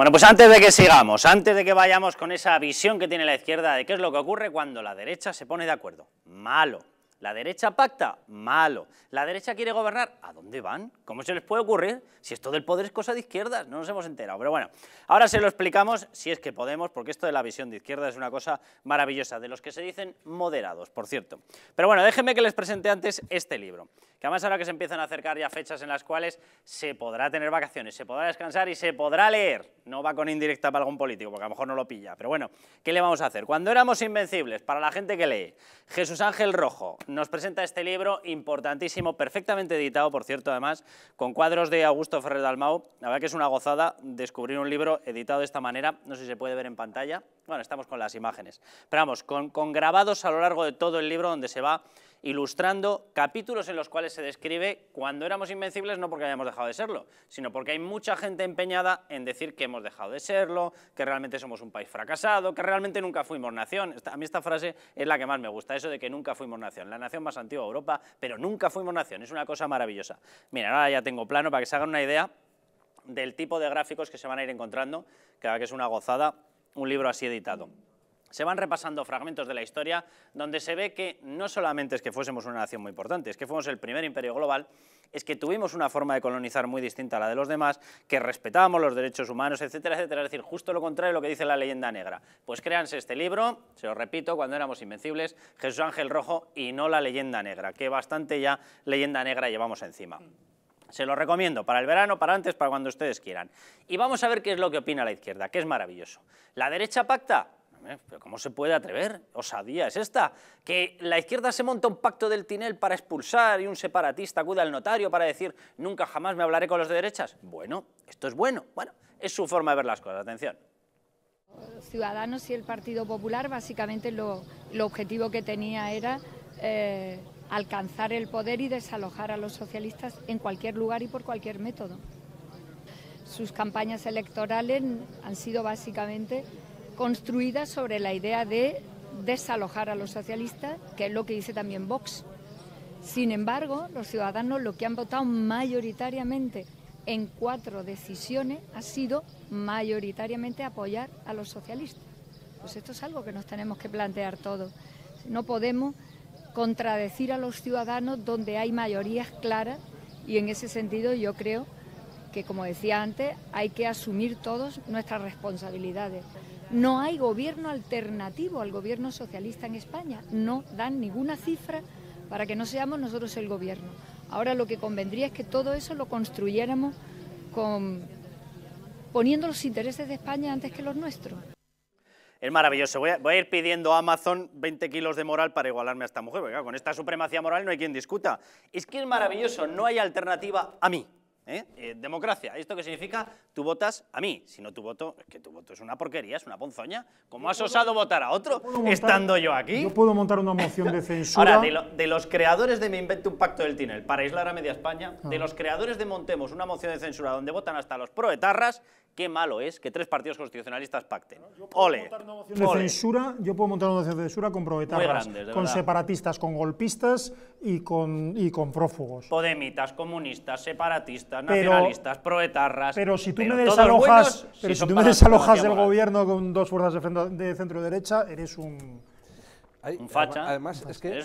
Bueno, pues antes de que sigamos, antes de que vayamos con esa visión que tiene la izquierda de qué es lo que ocurre cuando la derecha se pone de acuerdo, malo, la derecha pacta, malo. La derecha quiere gobernar, ¿a dónde van? ¿Cómo se les puede ocurrir? Si esto del poder es cosa de izquierdas, no nos hemos enterado. Pero bueno, ahora se lo explicamos si es que podemos, porque esto de la visión de izquierda es una cosa maravillosa, de los que se dicen moderados, por cierto. Pero bueno, déjenme que les presente antes este libro, que además ahora que se empiezan a acercar ya fechas en las cuales se podrá tener vacaciones, se podrá descansar y se podrá leer. No va con indirecta para algún político, porque a lo mejor no lo pilla. Pero bueno, ¿qué le vamos a hacer? Cuando éramos invencibles, para la gente que lee, Jesús Ángel Rojo, nos presenta este libro importantísimo, perfectamente editado, por cierto, además, con cuadros de Augusto Ferrer Dalmau. La verdad que es una gozada descubrir un libro editado de esta manera. No sé si se puede ver en pantalla. Bueno, estamos con las imágenes. Pero vamos, con, con grabados a lo largo de todo el libro donde se va ilustrando capítulos en los cuales se describe cuando éramos invencibles, no porque hayamos dejado de serlo, sino porque hay mucha gente empeñada en decir que hemos dejado de serlo, que realmente somos un país fracasado, que realmente nunca fuimos nación. A mí esta frase es la que más me gusta, eso de que nunca fuimos nación. La nación más antigua de Europa, pero nunca fuimos nación. Es una cosa maravillosa. Mira, ahora ya tengo plano para que se hagan una idea del tipo de gráficos que se van a ir encontrando, que que es una gozada un libro así editado se van repasando fragmentos de la historia donde se ve que no solamente es que fuésemos una nación muy importante, es que fuimos el primer imperio global, es que tuvimos una forma de colonizar muy distinta a la de los demás, que respetábamos los derechos humanos, etcétera, etcétera. Es decir, justo lo contrario de lo que dice la leyenda negra. Pues créanse este libro, se lo repito, cuando éramos invencibles, Jesús Ángel Rojo y no la leyenda negra, que bastante ya leyenda negra llevamos encima. Se lo recomiendo para el verano, para antes, para cuando ustedes quieran. Y vamos a ver qué es lo que opina la izquierda, que es maravilloso. ¿La derecha pacta? ¿Pero ¿Cómo se puede atrever? Osadía es esta. Que la izquierda se monta un pacto del Tinel para expulsar y un separatista acude al notario para decir nunca jamás me hablaré con los de derechas. Bueno, esto es bueno. Bueno, es su forma de ver las cosas. Atención. Ciudadanos y el Partido Popular básicamente lo, objetivo que tenía era eh, alcanzar el poder y desalojar a los socialistas en cualquier lugar y por cualquier método. Sus campañas electorales han sido básicamente construida sobre la idea de desalojar a los socialistas, que es lo que dice también Vox. Sin embargo, los ciudadanos lo que han votado mayoritariamente en cuatro decisiones ha sido mayoritariamente apoyar a los socialistas. Pues esto es algo que nos tenemos que plantear todos. No podemos contradecir a los ciudadanos donde hay mayorías claras y en ese sentido yo creo que, como decía antes, hay que asumir todos nuestras responsabilidades. No hay gobierno alternativo al gobierno socialista en España. No dan ninguna cifra para que no seamos nosotros el gobierno. Ahora lo que convendría es que todo eso lo construyéramos con, poniendo los intereses de España antes que los nuestros. Es maravilloso. Voy a, ir pidiendo a Amazon 20 kilos de moral para igualarme a esta mujer, con esta supremacía moral no hay quien discuta. Es que es maravilloso, no hay alternativa a mí. ¿eh? ¿Eh? democracia, ¿esto qué significa? Tú votas a mí, si no tu voto, es que tu voto es una porquería, es una ponzoña. ¿Cómo has osado votar a otro estando yo aquí? No puedo montar una moción de censura. Ahora, de, los creadores de Me invento un pacto del Tinel para aislar a media España, de ah. los creadores de Montemos una moción de censura donde votan hasta los proetarras, qué malo es que tres partidos constitucionalistas pacten. Ole. censura, yo puedo montar una censura con proetarras, con separatistas, con golpistas y con, y con prófugos. Podemitas, comunistas, separatistas, nacionalistas, proetarras. Pero si tú me desalojas, si, tú me desalojas del gobierno con dos fuerzas de, centro derecha, eres un un facha. Además, es que.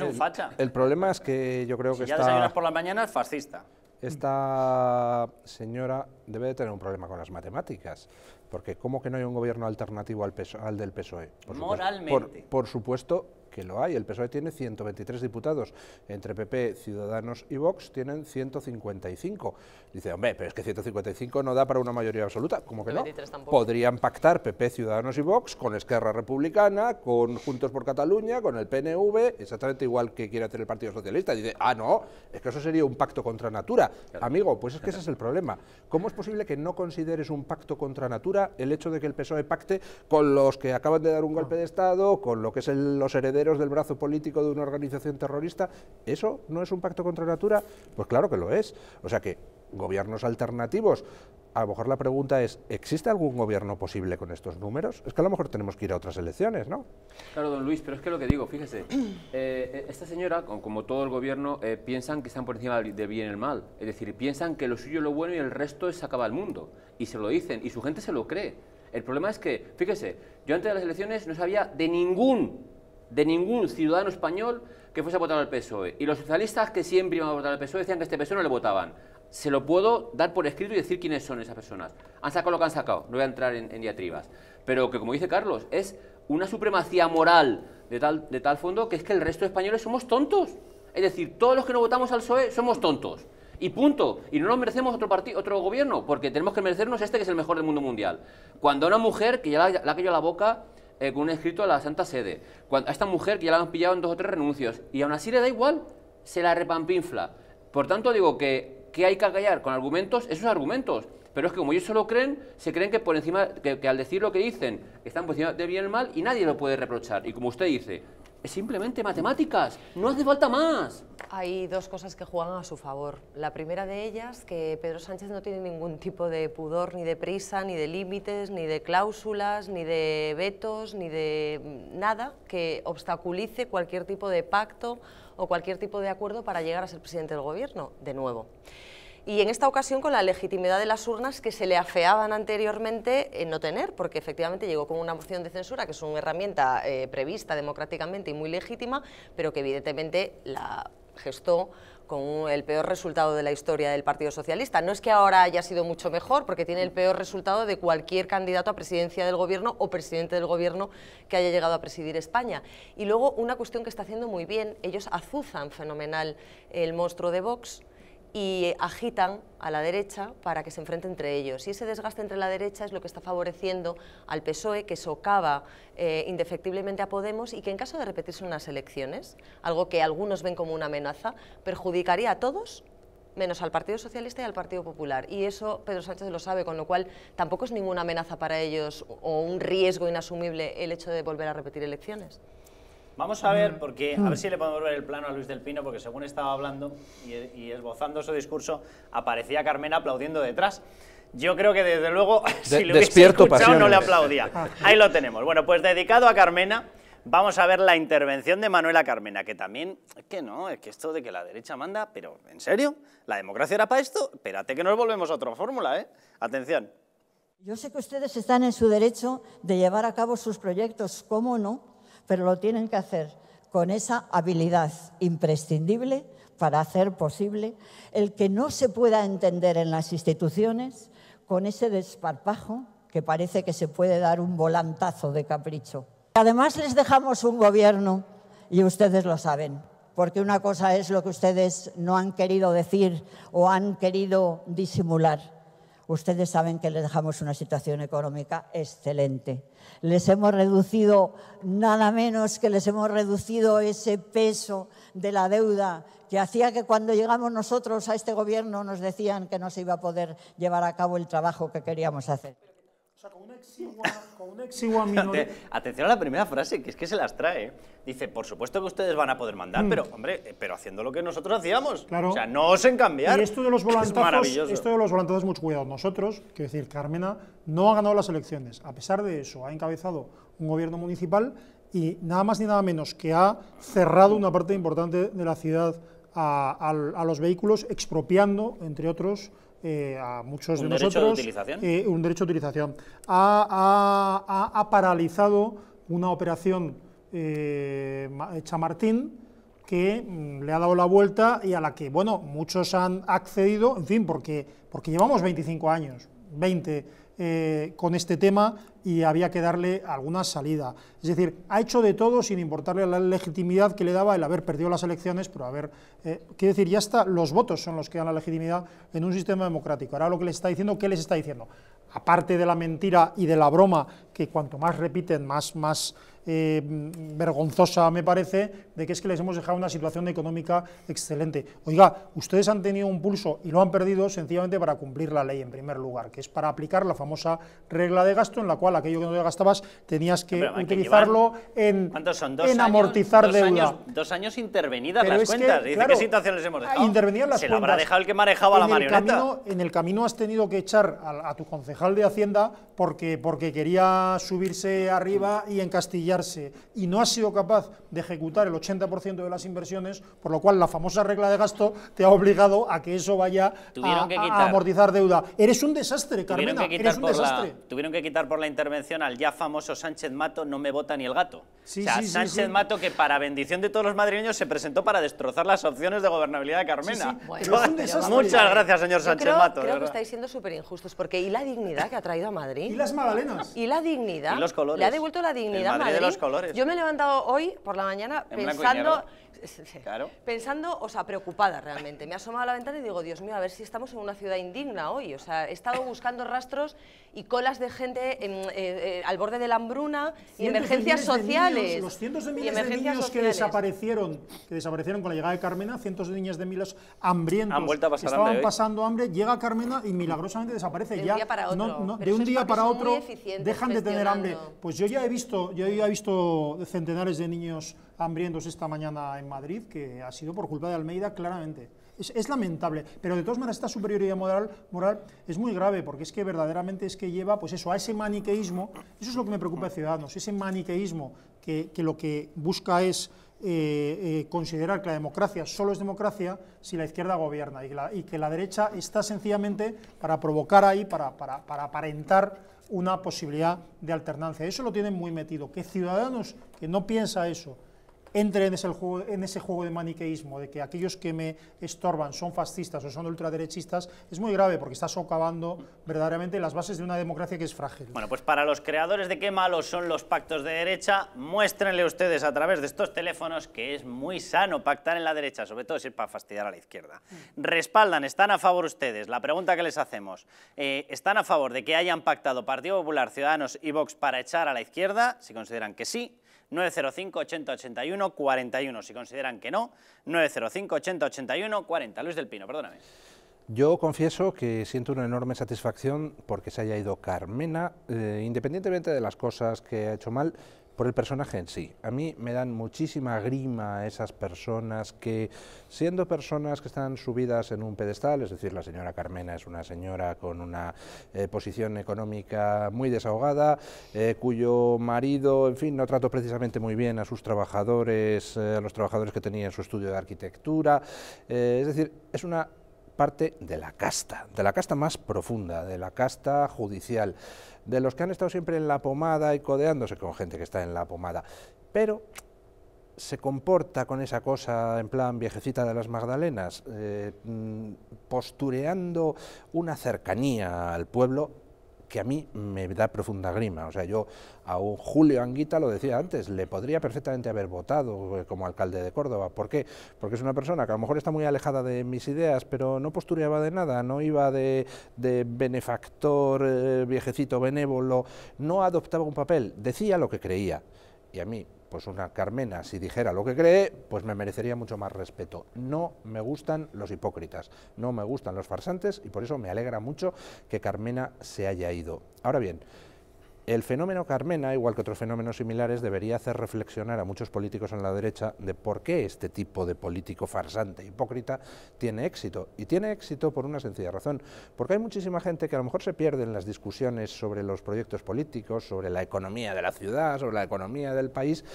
El, problema es que yo creo que. Ya desayunas por mañana, es fascista. Esta señora debe de tener un problema con las matemáticas, porque ¿cómo que no hay un gobierno alternativo al, del PSOE? Por Moralmente. por supuesto que lo hay. El PSOE tiene 123 diputados, entre PP, Ciudadanos y Vox tienen 155. Dice, hombre, pero es que 155 no da para una mayoría absoluta. ¿Cómo que no? Podrían pactar PP, Ciudadanos y Vox con Esquerra Republicana, con Juntos por Cataluña, con el PNV, exactamente igual que quiere hacer el Partido Socialista. Dice, ah, no, es que eso sería un pacto contra natura. Amigo, pues es que ese es el problema. ¿Cómo es posible que no consideres un pacto contra natura el hecho de que el PSOE pacte con los que acaban de dar un golpe de Estado, con lo que son los herederos del brazo político de una organización terrorista? ¿Eso no es un pacto contra natura? Pues claro que lo es. O sea que gobiernos alternativos. A lo mejor la pregunta es, ¿existe algún gobierno posible con estos números? Es que a lo mejor tenemos que ir a otras elecciones, ¿no? Claro, don Luis, pero es que lo que digo, fíjese, eh, eh, esta señora, como todo el gobierno, eh, piensan que están por encima del bien y el mal. Es decir, piensan que lo suyo es lo bueno y el resto es acabar el mundo. Y se lo dicen, y su gente se lo cree. El problema es que, fíjese, yo antes de las elecciones no sabía de ningún, de ningún ciudadano español que fuese a votar al PSOE. Y los socialistas que siempre iban a votar al PSOE decían que este PSOE no le votaban se lo puedo dar por escrito y decir quiénes son esas personas. Han sacado lo que han sacado, no voy a entrar en, diatribas. Pero que, como dice Carlos, es una supremacía moral de tal, de tal fondo que es que el resto de españoles somos tontos. Es decir, todos los que no votamos al PSOE somos tontos. Y punto. Y no nos merecemos otro, otro gobierno, porque tenemos que merecernos este que es el mejor del mundo mundial. Cuando a una mujer que ya la, ha caído la boca eh, con un escrito a la Santa Sede, cuando, a esta mujer que ya la han pillado en dos o tres renuncios, y aún así le da igual, se la repampinfla. Por tanto, digo que ¿Qué hay que callar? Con argumentos, esos argumentos. Pero es que como ellos solo creen, se creen que por encima, que, al decir lo que dicen, están por de bien y mal y nadie lo puede reprochar. Y como usted dice, es simplemente matemáticas, no hace falta más. Hay dos cosas que juegan a su favor. La primera de ellas, que Pedro Sánchez no tiene ningún tipo de pudor, ni de prisa, ni de límites, ni de cláusulas, ni de vetos, ni de nada que obstaculice cualquier tipo de pacto o cualquier tipo de acuerdo para llegar a ser presidente del gobierno, de nuevo y en esta ocasión con la legitimidad de las urnas que se le afeaban anteriormente en eh, no tener, porque efectivamente llegó con una moción de censura, que es una herramienta eh, prevista democráticamente y muy legítima, pero que evidentemente la gestó con el peor resultado de la historia del Partido Socialista. No es que ahora haya sido mucho mejor, porque tiene el peor resultado de cualquier candidato a presidencia del gobierno o presidente del gobierno que haya llegado a presidir España. Y luego una cuestión que está haciendo muy bien, ellos azuzan fenomenal el monstruo de Vox, y agitan a la derecha para que se enfrente entre ellos. Y ese desgaste entre la derecha es lo que está favoreciendo al PSOE, que socava eh, indefectiblemente a Podemos y que en caso de repetirse unas elecciones, algo que algunos ven como una amenaza, perjudicaría a todos menos al Partido Socialista y al Partido Popular. Y eso Pedro Sánchez lo sabe, con lo cual tampoco es ninguna amenaza para ellos o un riesgo inasumible el hecho de volver a repetir elecciones. Vamos a ver, mm. porque a ver si le podemos ver el plano a Luis del Pino, porque según estaba hablando y, esbozando su discurso, aparecía Carmena aplaudiendo detrás. Yo creo que desde luego, si lo no le aplaudía. Ahí lo tenemos. Bueno, pues dedicado a Carmena, vamos a ver la intervención de Manuela Carmena, que también, es que no, es que esto de que la derecha manda, pero ¿en serio? ¿La democracia era para esto? Espérate que nos volvemos a otra fórmula, ¿eh? Atención. Yo sé que ustedes están en su derecho de llevar a cabo sus proyectos, ¿cómo no? pero lo tienen que hacer con esa habilidad imprescindible para hacer posible el que no se pueda entender en las instituciones con ese desparpajo que parece que se puede dar un volantazo de capricho. Además les dejamos un gobierno, y ustedes lo saben, porque una cosa es lo que ustedes no han querido decir o han querido disimular Ustedes saben que les dejamos una situación económica excelente. Les hemos reducido, nada menos que les hemos reducido ese peso de la deuda que hacía que cuando llegamos nosotros a este gobierno nos decían que no se iba a poder llevar a cabo el trabajo que queríamos hacer con Atención a la primera frase, que es que se las trae. Dice, por supuesto que ustedes van a poder mandar, mm. pero, hombre, eh, pero haciendo lo que nosotros hacíamos. O sea, no en cambiar. Y esto de los volantazos, esto los mucho cuidado. Nosotros, quiero decir, Carmena no ha ganado las elecciones. A pesar de eso, ha encabezado un gobierno municipal y nada más ni nada menos que ha cerrado una parte importante de la ciudad a los vehículos, expropiando, entre otros, eh, a muchos de nosotros. Eh, ¿Un derecho de utilización? Ha, paralizado una operación eh, hecha Martín que mm, le ha dado la vuelta y a la que, bueno, muchos han accedido, en fin, porque, porque llevamos 25 años, 20 eh, con este tema y había que darle alguna salida. Es decir, ha hecho de todo sin importarle la legitimidad que le daba el haber perdido las elecciones, pero haber... ver, eh, quiero decir, ya está, los votos son los que dan la legitimidad en un sistema democrático. Ahora lo que les está diciendo, ¿qué les está diciendo? Aparte de la mentira y de la broma, que cuanto más repiten, más... más eh, vergonzosa, me parece, de que es que les hemos dejado una situación económica excelente. Oiga, ustedes han tenido un pulso y lo han perdido sencillamente para cumplir la ley en primer lugar, que es para aplicar la famosa regla de gasto en la cual aquello que no gastabas tenías que utilizarlo en, en amortizar dos deuda. Años, dos años intervenidas las cuentas. Que, ¿Qué situación les hemos ah, dejado? las Se cuentas. Se habrá dejado el que manejaba la marioneta. en el camino has tenido que echar a, tu concejal de Hacienda porque, porque quería subirse arriba y en Castilla y no ha sido capaz de ejecutar el 80% de las inversiones, por lo cual la famosa regla de gasto te ha obligado a que eso vaya a, amortizar deuda. Eres un desastre, Carmena, tuvieron que eres un desastre. tuvieron que quitar por la intervención al ya famoso Sánchez Mato, no me vota ni el gato. o sea, Sánchez Mato, que para bendición de todos los madrileños se presentó para destrozar las opciones de gobernabilidad de Carmena. Muchas eh, gracias, señor Sánchez Mato. Creo que estáis siendo súper injustos, porque ¿y la dignidad que ha traído a Madrid? ¿Y las magdalenas? ¿Y la dignidad? ¿Y los colores? ¿Le ha devuelto la dignidad a Madrid? los Yo me he levantado hoy por la mañana pensando... Pensando, o sea, preocupada realmente. Me he asomado a la ventana y digo, Dios mío, a ver si estamos en una ciudad indigna hoy. O sea, he estado buscando rastros y colas de gente eh, eh, al borde de la hambruna y emergencias sociales. los cientos de de niños que desaparecieron, que desaparecieron con la llegada de Carmena, cientos de niñas de miles hambrientos estaban pasando hambre, llega Carmena y milagrosamente desaparece. de un día para otro, de un día para otro dejan de tener hambre. Pues yo ya he visto, yo ya he visto visto centenares de niños hambrientos esta mañana en Madrid, que ha sido por culpa de Almeida, claramente. Es, lamentable, pero de todas maneras esta superioridad moral, es muy grave, porque es que verdaderamente es que lleva pues eso, a ese maniqueísmo, eso es lo que me preocupa de Ciudadanos, ese maniqueísmo que, lo que busca es eh, eh, considerar que la democracia solo es democracia si la izquierda gobierna y, que la derecha está sencillamente para provocar ahí, para aparentar una posibilidad de alternancia. Eso lo tienen muy metido. Que Ciudadanos, que no piensa eso, entre en ese, juego, de maniqueísmo, de que aquellos que me estorban son fascistas o son ultraderechistas, es muy grave porque está socavando verdaderamente las bases de una democracia que es frágil. Bueno, pues para los creadores de qué malos son los pactos de derecha, muéstrenle ustedes a través de estos teléfonos que es muy sano pactar en la derecha, sobre todo si es para fastidiar a la izquierda. Respaldan, están a favor ustedes. La pregunta que les hacemos, eh, ¿están a favor de que hayan pactado Partido Popular, Ciudadanos y Vox para echar a la izquierda? Si consideran que sí, 905 881 41. Si consideran que no, 905 881 40. Luis del Pino, perdóname. Yo confieso que siento una enorme satisfacción porque se haya ido Carmena, eh, independientemente de las cosas que ha hecho mal, por el personaje en sí. A mí me dan muchísima grima esas personas que, siendo personas que están subidas en un pedestal, es decir, la señora Carmena es una señora con una eh, posición económica muy desahogada, eh, cuyo marido, en fin, no trató precisamente muy bien a sus trabajadores, eh, a los trabajadores que tenía en su estudio de arquitectura, es decir, es una parte de la casta, de la casta más profunda, de la casta judicial de los que han estado siempre en la pomada y codeándose con gente que está en la pomada, pero se comporta con esa cosa en plan viejecita de las Magdalenas, eh, mm, postureando una cercanía al pueblo que a mí me da profunda grima. O sea, yo a un Julio Anguita, lo decía antes, le podría perfectamente haber votado eh, como alcalde de Córdoba. ¿Por qué? Porque es una persona que a lo mejor está muy alejada de mis ideas, pero no postureaba de nada, no iba de, benefactor, eh, viejecito benévolo, no adoptaba un papel, decía lo que creía. Y a mí pues una Carmena, si dijera lo que cree, pues me merecería mucho más respeto. No me gustan los hipócritas, no me gustan los farsantes y por eso me alegra mucho que Carmena se haya ido. Ahora bien, el fenómeno Carmena, igual que otros fenómenos similares, debería hacer reflexionar a muchos políticos en la derecha de por qué este tipo de político farsante, e hipócrita, tiene éxito. Y tiene éxito por una sencilla razón, porque hay muchísima gente que a lo mejor se pierde en las discusiones sobre los proyectos políticos, sobre la economía de la ciudad, sobre la economía del país,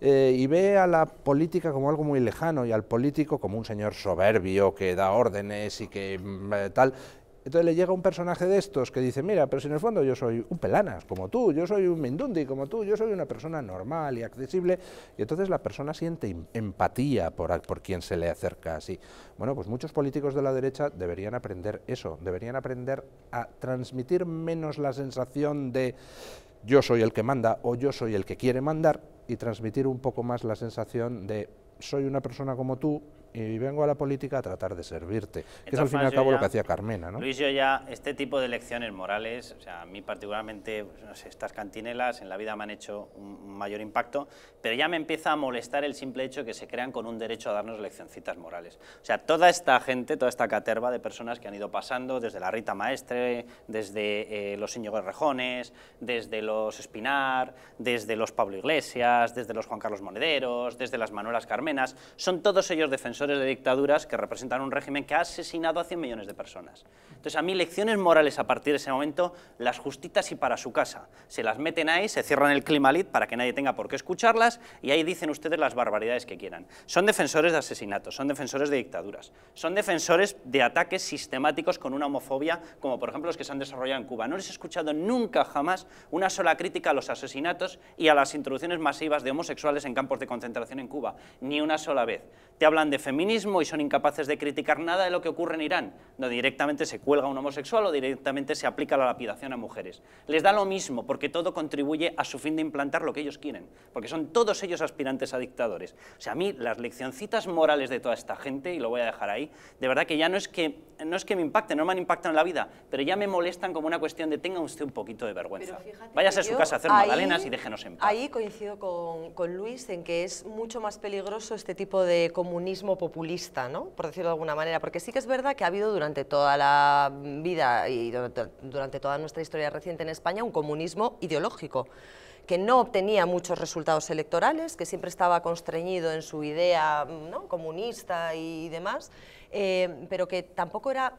eh, y ve a la política como algo muy lejano y al político como un señor soberbio que da órdenes y que mm, eh, tal, entonces le llega un personaje de estos que dice, mira, pero si en el fondo yo soy un pelanas, como tú, yo soy un mindundi, como tú, yo soy una persona normal y accesible, y entonces la persona siente em-, empatía por, por quien se le acerca así. Bueno, pues muchos políticos de la derecha deberían aprender eso, deberían aprender a transmitir menos la sensación de yo soy el que manda o yo soy el que quiere mandar y transmitir un poco más la sensación de soy una persona como tú, y vengo a la política a tratar de servirte, que es al fin y al cabo lo que hacía Carmena. ¿no? Luis, yo ya, este tipo de lecciones morales, o sea, a mí particularmente, pues, estas cantinelas en la vida me han hecho un mayor impacto, pero ya me empieza a molestar el simple hecho que se crean con un derecho a darnos leccioncitas morales. O sea, toda esta gente, toda esta caterva de personas que han ido pasando, desde la Rita Maestre, desde eh, los Íñigo Rejones, desde los Espinar, desde los Pablo Iglesias, desde los Juan Carlos Monederos, desde las Manuelas Carmenas, son todos ellos defensores de dictaduras que representan un régimen que ha asesinado a 100 millones de personas. Entonces, a mí lecciones morales a partir de ese momento, las justitas y para su casa. Se las meten ahí, se cierran el climalit para que nadie tenga por qué escucharlas y ahí dicen ustedes las barbaridades que quieran. Son defensores de asesinatos, son defensores de dictaduras, son defensores de ataques sistemáticos con una homofobia, como por ejemplo los que se han desarrollado en Cuba. No les he escuchado nunca jamás una sola crítica a los asesinatos y a las introducciones masivas de homosexuales en campos de concentración en Cuba, ni una sola vez. Te hablan de feminismo y son incapaces de criticar nada de lo que ocurre en Irán, donde directamente se cuelga a un homosexual o directamente se aplica la lapidación a mujeres. Les da lo mismo porque todo contribuye a su fin de implantar lo que ellos quieren, porque son todos ellos aspirantes a dictadores. O sea, a mí las leccioncitas morales de toda esta gente, y lo voy a dejar ahí, de verdad que ya no es que, no es que me impacten, no me han impactado en la vida, pero ya me molestan como una cuestión de tenga usted un poquito de vergüenza. Vaya a su casa a hacer magdalenas y déjenos en paz. Ahí coincido con Luis en que es mucho más peligroso este tipo de comunismo populista, por decirlo de alguna manera, porque sí que es verdad que ha habido durante toda la vida y durante toda nuestra historia reciente en España un comunismo ideológico que no obtenía muchos resultados electorales, que siempre estaba constreñido en su idea ¿no? comunista y demás, eh, pero que tampoco era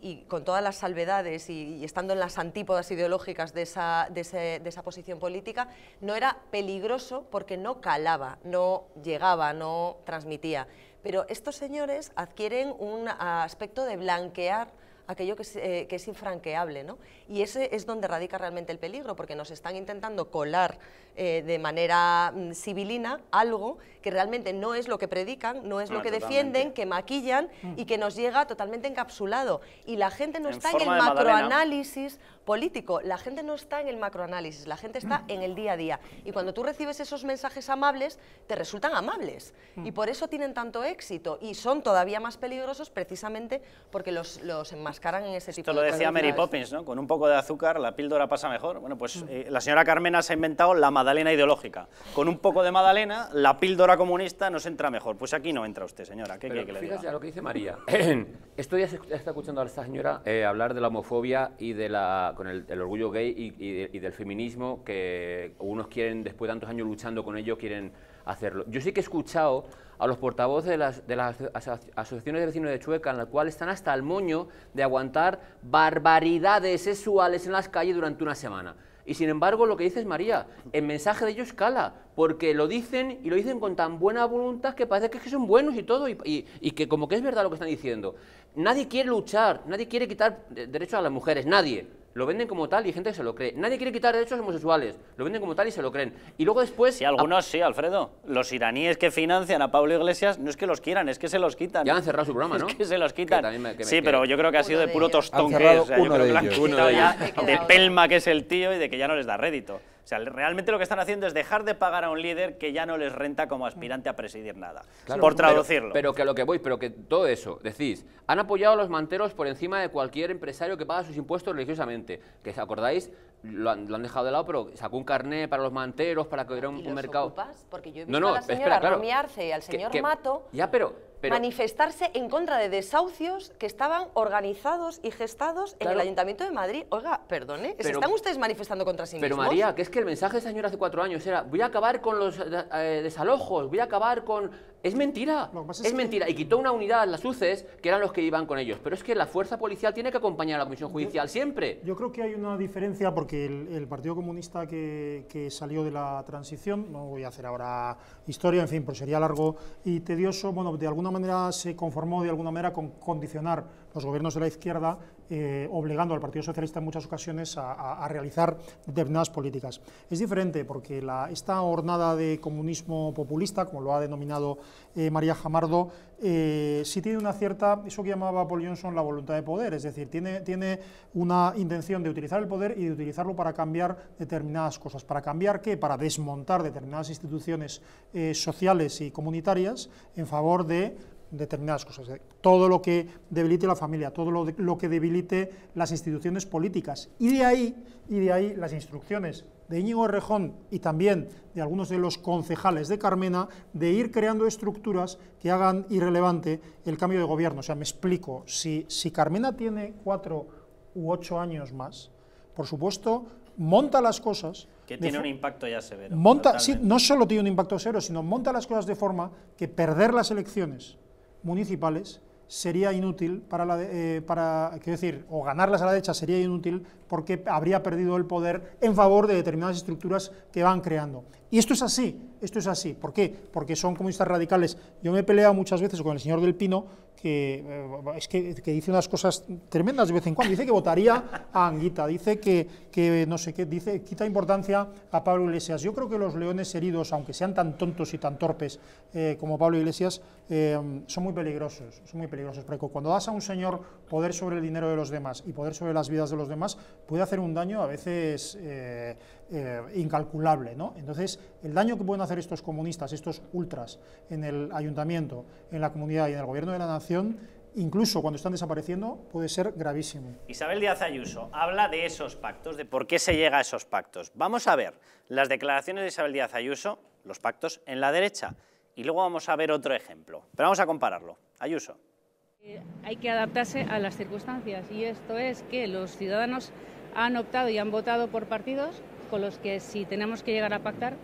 y con todas las salvedades y, estando en las antípodas ideológicas de esa, posición política, no era peligroso porque no calaba, no llegaba, no transmitía. Pero estos señores adquieren un aspecto de blanquear aquello eh, que es, infranqueable. ¿no? Y ese es donde radica realmente el peligro, porque nos están intentando colar eh, de manera mm, civilina algo que realmente no es lo que predican, no es lo ah, que defienden, que maquillan mm. y que nos llega totalmente encapsulado. Y la gente no está en el macroanálisis político, la gente no está en el macroanálisis, la gente está mm. en el día a día. Y cuando tú recibes esos mensajes amables, te resultan amables. Y por eso tienen tanto éxito y son todavía más peligrosos precisamente porque los, los esto lo decía Mary Poppins, ¿no? Con un poco de azúcar la píldora pasa mejor. Bueno, pues mm. eh, la señora Carmena se ha inventado la magdalena ideológica. Con un poco de magdalena, la píldora comunista nos entra mejor. Pues aquí no entra usted, señora. ¿Qué, quiere que le diga? Fíjate lo que dice María. Estoy escuchando a esta señora eh, hablar de la homofobia y de la, con el, orgullo gay y, y del feminismo que unos quieren, después de tantos años luchando con ello, quieren hacerlo. Yo sí que he escuchado a los portavoces de las, asociaciones de vecinos de Chueca, en la cual están hasta el moño de aguantar barbaridades sexuales en las calles durante una semana. Y sin embargo, lo que dices, María, el mensaje de ellos cala, porque lo dicen y lo dicen con tan buena voluntad que parece que son buenos y todo, y, y que como que es verdad lo que están diciendo. Nadie quiere luchar, nadie quiere quitar derechos a las mujeres, nadie lo venden como tal y gente que se lo cree. Nadie quiere quitar derechos homosexuales, lo venden como tal y se lo creen. Y luego después... Y algunos sí, Alfredo. Los iraníes que financian a Pablo Iglesias no es que los quieran, es que se los quitan. Ya han cerrado su programa, ¿no? Es que se los quitan. sí, pero yo creo que ha sido de puro tostón. que es. de pelma que es el tío y de que ya no les da rédito. O sea, realmente lo que están haciendo es dejar de pagar a un líder que ya no les renta como aspirante a presidir nada. por traducirlo. Pero, que que lo que voy, pero que todo eso, decís, han apoyado a los manteros por encima de cualquier empresario que paga sus impuestos religiosamente. Que acordáis lo han, dejado de lado, pero sacó un carné para los manteros, para que hubiera un, ¿Y mercado. Porque yo he visto a la señora espera, y al señor Mato ya, pero, manifestarse en contra de desahucios que estaban organizados y gestados en el Ayuntamiento de Madrid. Oiga, perdone, están ustedes manifestando contra sí mismos? Pero María, que es que el mensaje de esa señora hace cuatro años era voy a acabar con los eh, desalojos, voy a acabar con es mentira, es, mentira. Y quitó una unidad las UCES, que eran los que iban con ellos. Pero es que la fuerza policial tiene que acompañar a la Comisión Judicial siempre. Yo creo que hay una diferencia porque el, Partido Comunista que, salió de la transición, no voy a hacer ahora historia, en fin, pero pues sería largo y tedioso, bueno, de alguna manera se conformó de alguna manera con condicionar los gobiernos de la izquierda eh, obligando al Partido Socialista en muchas ocasiones a, realizar determinadas políticas. Es diferente porque la, esta hornada de comunismo populista, como lo ha denominado eh, María Jamardo, eh, sí tiene una cierta, eso que llamaba Paul Johnson la voluntad de poder, es decir, tiene, tiene una intención de utilizar el poder y de utilizarlo para cambiar determinadas cosas. ¿Para cambiar qué? Para desmontar determinadas instituciones sociales y comunitarias en favor de determinadas cosas. Eh, todo lo que debilite la familia, todo lo, lo, que debilite las instituciones políticas. Y de ahí, y de ahí las instrucciones de Íñigo Rejón y también de algunos de los concejales de Carmena de ir creando estructuras que hagan irrelevante el cambio de gobierno. O sea, me explico, si, si Carmena tiene cuatro u ocho años más, por supuesto, monta las cosas. Que tiene un impacto ya severo. Monta, sí, no solo tiene un impacto severo, sino monta las cosas de forma que perder las elecciones municipales sería inútil para la eh, para quiero decir o ganarlas a la derecha sería inútil porque habría perdido el poder en favor de determinadas estructuras que van creando. Y esto es así, esto es así. ¿Por qué? Porque son comunistas radicales. Yo me he peleado muchas veces con el señor Del Pino, que eh, es que, dice unas cosas tremendas de vez en cuando. Dice que votaría a Anguita, dice que, que no sé qué, dice, quita importancia a Pablo Iglesias. Yo creo que los leones heridos, aunque sean tan tontos y tan torpes eh, como Pablo Iglesias, eh, son muy peligrosos, son muy peligrosos. Porque cuando das a un señor poder sobre el dinero de los demás y poder sobre las vidas de los demás, puede hacer un daño a veces eh, eh, incalculable. ¿no? Entonces, el daño que pueden hacer estos comunistas, estos ultras, en el ayuntamiento, en la comunidad y en el gobierno de la nación, incluso cuando están desapareciendo, puede ser gravísimo. Isabel Díaz Ayuso habla de esos pactos, de por qué se llega a esos pactos. Vamos a ver las declaraciones de Isabel Díaz Ayuso, los pactos en la derecha, y luego vamos a ver otro ejemplo, pero vamos a compararlo. Ayuso. Eh, hay que adaptarse a las circunstancias y esto es que los ciudadanos han optado y han votado por partidos con los que si tenemos que llegar a pactar,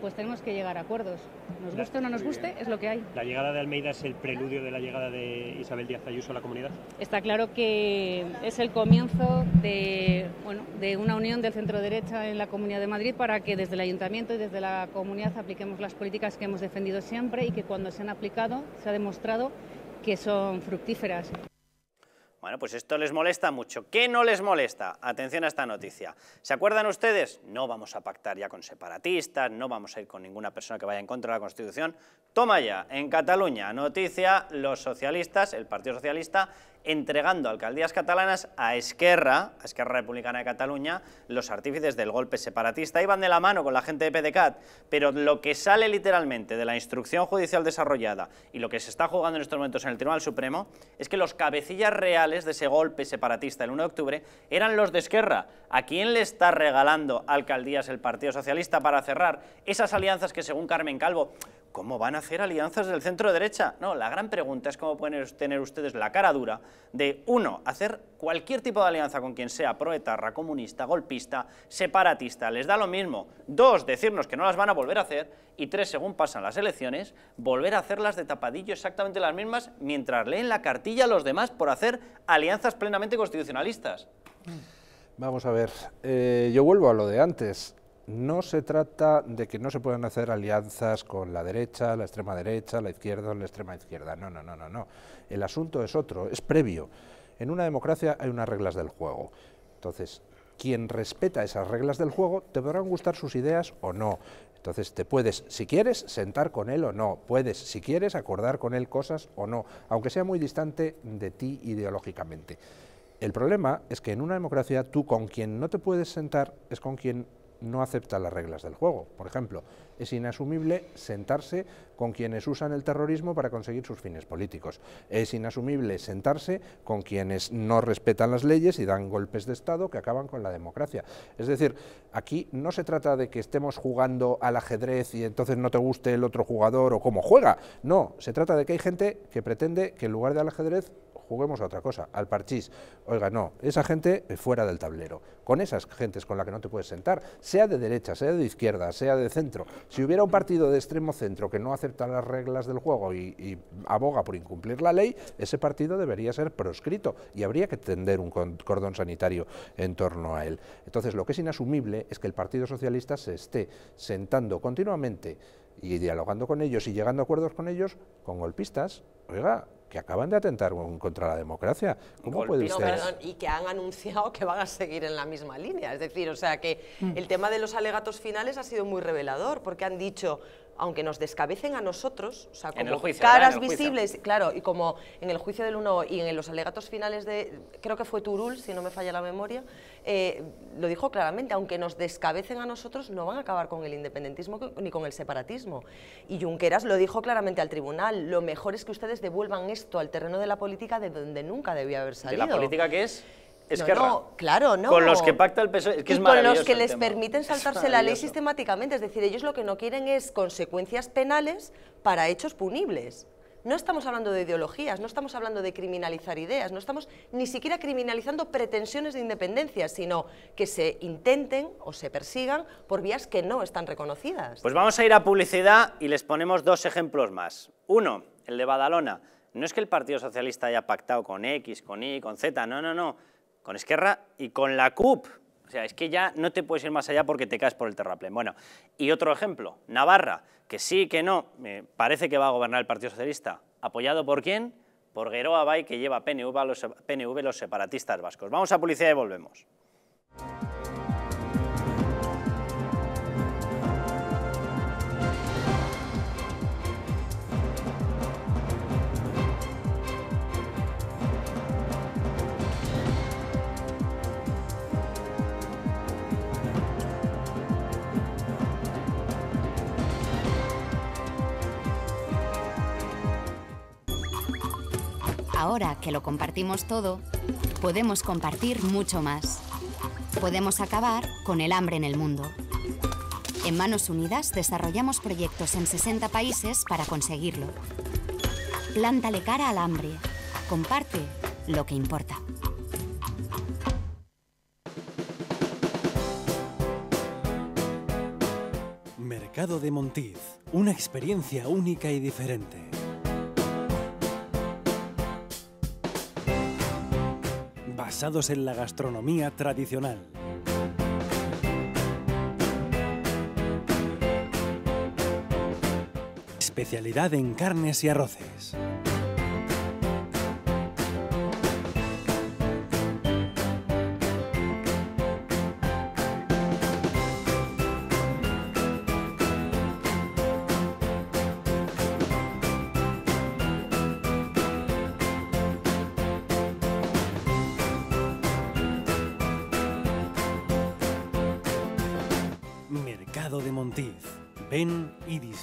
pues tenemos que llegar a acuerdos. Nos guste o no nos guste, es lo que hay. ¿La llegada de Almeida es el preludio de la llegada de Isabel Díaz Ayuso a la comunidad? Está claro que es el comienzo de, bueno, de una unión del centro derecha en la Comunidad de Madrid para que desde el Ayuntamiento y desde la comunidad apliquemos las políticas que hemos defendido siempre y que cuando se han aplicado se ha demostrado que son fructíferas. Bueno, pues esto les molesta mucho. ¿Qué no les molesta? Atención a esta noticia. ¿Se acuerdan ustedes? No vamos a pactar ya con separatistas, no vamos a ir con ninguna persona que vaya en contra de la Constitución. Toma ya, en Cataluña, noticia, los socialistas, el Partido Socialista entregando alcaldías catalanas a Esquerra, a Esquerra Republicana de Cataluña, los artífices del golpe separatista. Iban de la mano con la gente de PDCAT, pero lo que sale literalmente de la instrucción judicial desarrollada y lo que se está jugando en estos momentos en el Tribunal Supremo es que los cabecillas reales de ese golpe separatista el 1 de octubre eran los de Esquerra. ¿A quién le está regalando alcaldías el Partido Socialista para cerrar esas alianzas que según Carmen Calvo ¿cómo van a hacer alianzas del centro derecha? No, la gran pregunta es cómo pueden tener ustedes la cara dura de, uno, hacer cualquier tipo de alianza con quien sea, proetarra, comunista, golpista, separatista, les da lo mismo. Dos, decirnos que no las van a volver a hacer. Y tres, según pasan las elecciones, volver a hacerlas de tapadillo exactamente las mismas mientras leen la cartilla a los demás por hacer alianzas plenamente constitucionalistas. Vamos a ver, eh, yo vuelvo a lo de antes no se trata de que no se puedan hacer alianzas con la derecha, la extrema derecha, la izquierda o la extrema izquierda. No, no, no, no, no. El asunto es otro, es previo. En una democracia hay unas reglas del juego. Entonces, quien respeta esas reglas del juego, te podrán gustar sus ideas o no. Entonces te puedes, si quieres, sentar con él o no, puedes, si quieres, acordar con él cosas o no, aunque sea muy distante de ti ideológicamente. El problema es que en una democracia tú con quien no te puedes sentar es con quien no acepta las reglas del juego. Por ejemplo, es inasumible sentarse con quienes usan el terrorismo para conseguir sus fines políticos. Es inasumible sentarse con quienes no respetan las leyes y dan golpes de Estado que acaban con la democracia. Es decir, aquí no se trata de que estemos jugando al ajedrez y entonces no te guste el otro jugador o cómo juega. No, se trata de que hay gente que pretende que en lugar de al ajedrez juguemos a otra cosa, al parchís. Oiga, no, esa gente eh, fuera del tablero. Con esas gentes con la que no te puedes sentar, sea de derecha, sea de izquierda, sea de centro. Si hubiera un partido de extremo centro que no acepta las reglas del juego y, y aboga por incumplir la ley, ese partido debería ser proscrito y habría que tender un cordón sanitario en torno a él. Entonces, lo que es inasumible es que el Partido Socialista se esté sentando continuamente y dialogando con ellos y llegando a acuerdos con ellos, con golpistas. Oiga, que acaban de atentar contra la democracia. ¿Cómo puede usted? y que han anunciado que van a seguir en la misma línea. Es decir, o sea que mm. el tema de los alegatos finales ha sido muy revelador, porque han dicho aunque nos descabecen a nosotros, o sea, caras visibles, claro, y como en el juicio del 1 y en los alegatos finales de, creo que fue Turul, si no me falla la memoria, eh, lo dijo claramente, aunque nos descabecen a nosotros, no van a acabar con el independentismo ni con el separatismo. Y Junqueras lo dijo claramente al tribunal, lo mejor es que ustedes devuelvan esto al terreno de la política de donde nunca debía haber salido. ¿De la política que es? Es que no, claro, no. Con los que pacta el PSOE, es que y con los que les permiten saltarse la ley sistemáticamente, es decir, ellos lo que no quieren es consecuencias penales para hechos punibles. No estamos hablando de ideologías, no estamos hablando de criminalizar ideas, no estamos ni siquiera criminalizando pretensiones de independencia, sino que se intenten o se persigan por vías que no están reconocidas. Pues vamos a ir a publicidad y les ponemos dos ejemplos más. Uno, el de Badalona. No es que el Partido Socialista haya pactado con X, con Y, con Z, no, no, no. Con Esquerra y con la CUP. O sea, es que ya no te puedes ir más allá porque te caes por el terraplén. Bueno, y otro ejemplo, Navarra, que sí, que no, parece que va a gobernar el Partido Socialista. ¿Apoyado por quién? Por Gueroa Bay, que lleva PNV los, PNV los separatistas vascos. Vamos a policía y volvemos. Ahora que lo compartimos todo, podemos compartir mucho más. Podemos acabar con el hambre en el mundo. En Manos Unidas desarrollamos proyectos en 60 países para conseguirlo. Plántale cara al hambre. Comparte lo que importa. Mercado de Montiz, una experiencia única y diferente. basados en la gastronomía tradicional. Especialidad en carnes y arroces.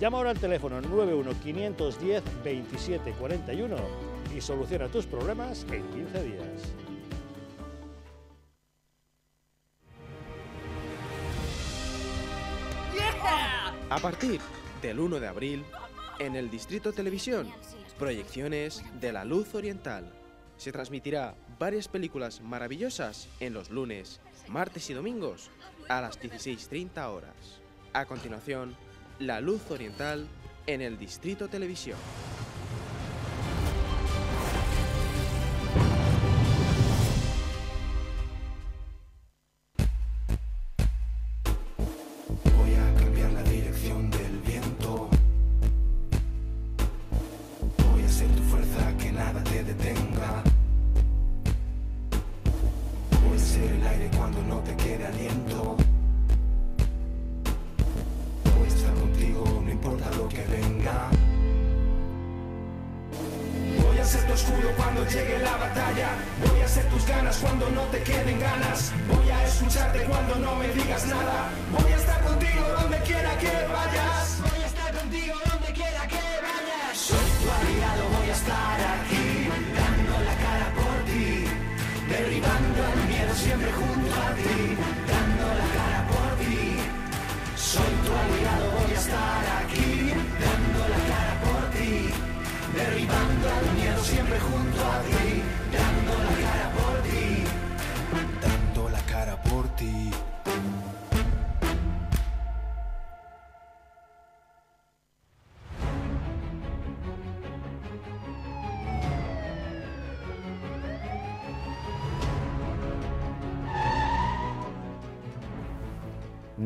Llama ahora al teléfono 91 510 2741 y soluciona tus problemas en 15 días. A partir del 1 de abril, en el Distrito Televisión, proyecciones de la luz oriental. Se transmitirá varias películas maravillosas en los lunes, martes y domingos a las 16.30 horas. A continuación, la luz oriental en el distrito televisión. Voy a cambiar la dirección del viento. Voy a ser tu fuerza que nada te detenga. Puedes ser el aire cuando no te quede aliento. cuando llegue la batalla. Voy a hacer tus ganas cuando no te queden ganas. Voy a escucharte cuando no me digas nada. Voy a estar contigo donde quiera que vayas. Voy a estar contigo.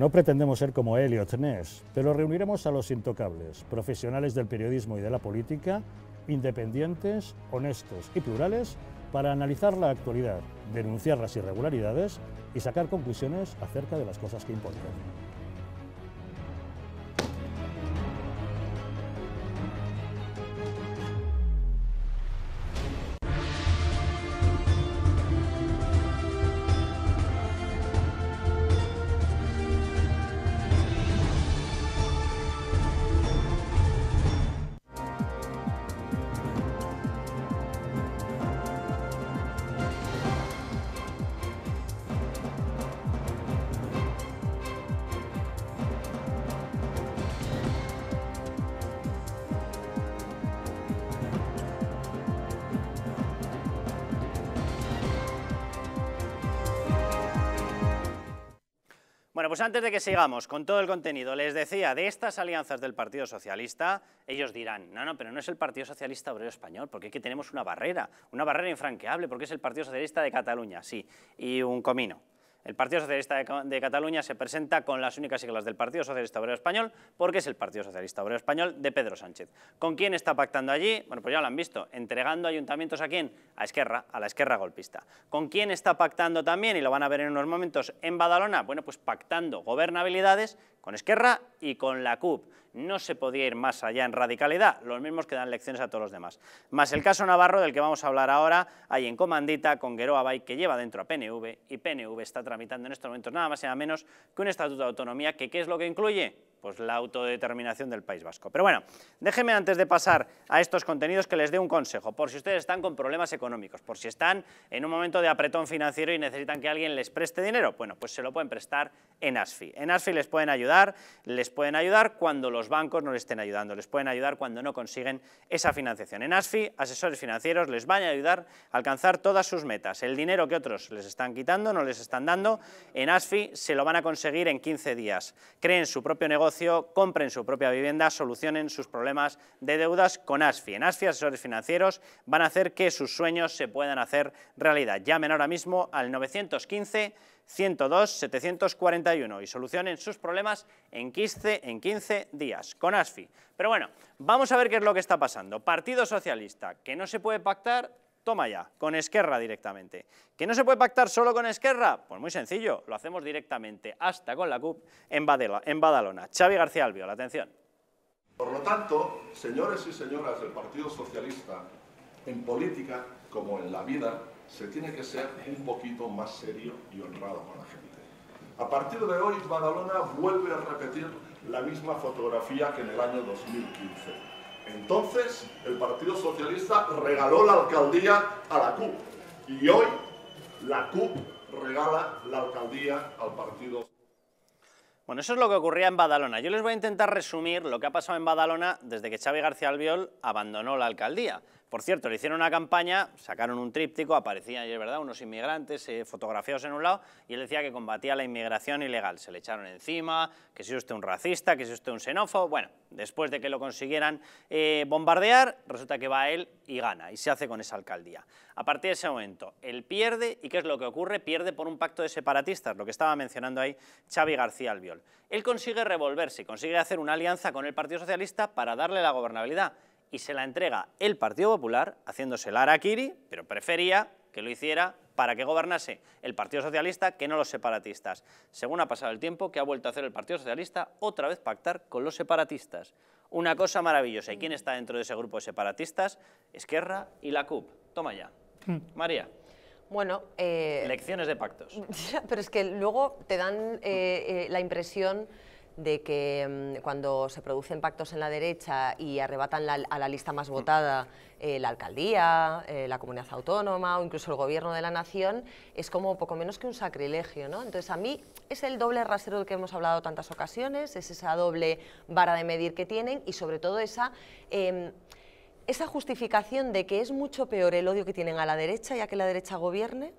No pretendemos ser como Elliot Ness, pero reuniremos a los intocables, profesionales del periodismo y de la política, independientes, honestos y plurales, para analizar la actualidad, denunciar las irregularidades y sacar conclusiones acerca de las cosas que importan. pues antes de que sigamos con todo el contenido, les decía, de estas alianzas del Partido Socialista, ellos dirán, no, no, pero no es el Partido Socialista Obrero Español, porque aquí tenemos una barrera, una barrera infranqueable, porque es el Partido Socialista de Cataluña, sí, y un comino. El Partido Socialista de, Cataluña se presenta con las únicas siglas del Partido Socialista Obrero Español, porque es el Partido Socialista Obrero Español de Pedro Sánchez. ¿Con quién está pactando allí? Bueno, pues ya lo han visto, entregando ayuntamientos a quién? A Esquerra, a la izquierda golpista. ¿Con quién está pactando también? Y lo van a ver en unos momentos en Badalona. Bueno, pues pactando gobernabilidades con Esquerra y con la CUP. No se podía ir más allá en radicalidad, los mismos que dan lecciones a todos los demás. Más el caso Navarro, del que vamos a hablar ahora, hay en Comandita, con Gueroa Bay, que lleva dentro a PNV, y PNV está tramitando en estos momentos nada más y nada menos que un estatuto de autonomía, que ¿qué es lo que incluye? pues la autodeterminación del País Vasco. Pero bueno, déjenme antes de pasar a estos contenidos que les dé un consejo, por si ustedes están con problemas económicos, por si están en un momento de apretón financiero y necesitan que alguien les preste dinero, bueno, pues se lo pueden prestar en ASFI. En ASFI les pueden ayudar, les pueden ayudar cuando los bancos no les estén ayudando, les pueden ayudar cuando no consiguen esa financiación. En ASFI, asesores financieros les van a ayudar a alcanzar todas sus metas. El dinero que otros les están quitando, no les están dando, en ASFI se lo van a conseguir en 15 días. Creen su propio negocio compren su propia vivienda, solucionen sus problemas de deudas con ASFI. En ASFI, asesores financieros, van a hacer que sus sueños se puedan hacer realidad. Llamen ahora mismo al 915 102 741 y solucionen sus problemas en 15, en 15 días con ASFI. Pero bueno, vamos a ver qué es lo que está pasando. Partido Socialista, que no se puede pactar Toma ya, con Esquerra directamente. ¿Que no se puede pactar solo con Esquerra? Pues muy sencillo, lo hacemos directamente hasta con la CUP en, Badalona. Xavi García la atención. Por lo tanto, señores y señoras del Partido Socialista, en política como en la vida, se tiene que ser un poquito más serio y honrado con la gente. A partir de hoy, Badalona vuelve a repetir la misma fotografía que en el año 2015 entonces el Partido Socialista regaló la alcaldía a la CUP y hoy la CUP regala la alcaldía al Partido bueno, eso es lo que ocurría en Badalona. Yo les voy a intentar resumir lo que ha pasado en Badalona desde que Xavi García Albiol abandonó la alcaldía. Por cierto, le hicieron una campaña, sacaron un tríptico, aparecían, verdad, unos inmigrantes eh, fotografiados en un lado, y él decía que combatía la inmigración ilegal. Se le echaron encima, que si usted un racista, que si usted un xenófobo. Bueno, después de que lo consiguieran eh, bombardear, resulta que va él y gana, y se hace con esa alcaldía. A partir de ese momento, él pierde, ¿y qué es lo que ocurre? Pierde por un pacto de separatistas, lo que estaba mencionando ahí Xavi García Albiol. Él consigue revolverse, consigue hacer una alianza con el Partido Socialista para darle la gobernabilidad y se la entrega el Partido Popular, haciéndose el Araquiri, pero prefería que lo hiciera para que gobernase el Partido Socialista que no los separatistas. Según ha pasado el tiempo, que ha vuelto a hacer el Partido Socialista? Otra vez pactar con los separatistas. Una cosa maravillosa. ¿Y quién está dentro de ese grupo de separatistas? Esquerra y la CUP. Toma ya. Hmm. María. Bueno, eh, Lecciones de pactos. Pero es que luego te dan eh, eh, la impresión de que mm, cuando se producen pactos en la derecha y arrebatan la, a la lista más mm. votada eh, la alcaldía, eh, la comunidad autónoma o incluso el gobierno de la nación, es como poco menos que un sacrilegio. ¿no? Entonces a mí es el doble rasero del que hemos hablado tantas ocasiones, es esa doble vara de medir que tienen y sobre todo esa... Em, esa justificación de que es mucho peor el odio que tienen a la derecha, ya que la derecha gobierne,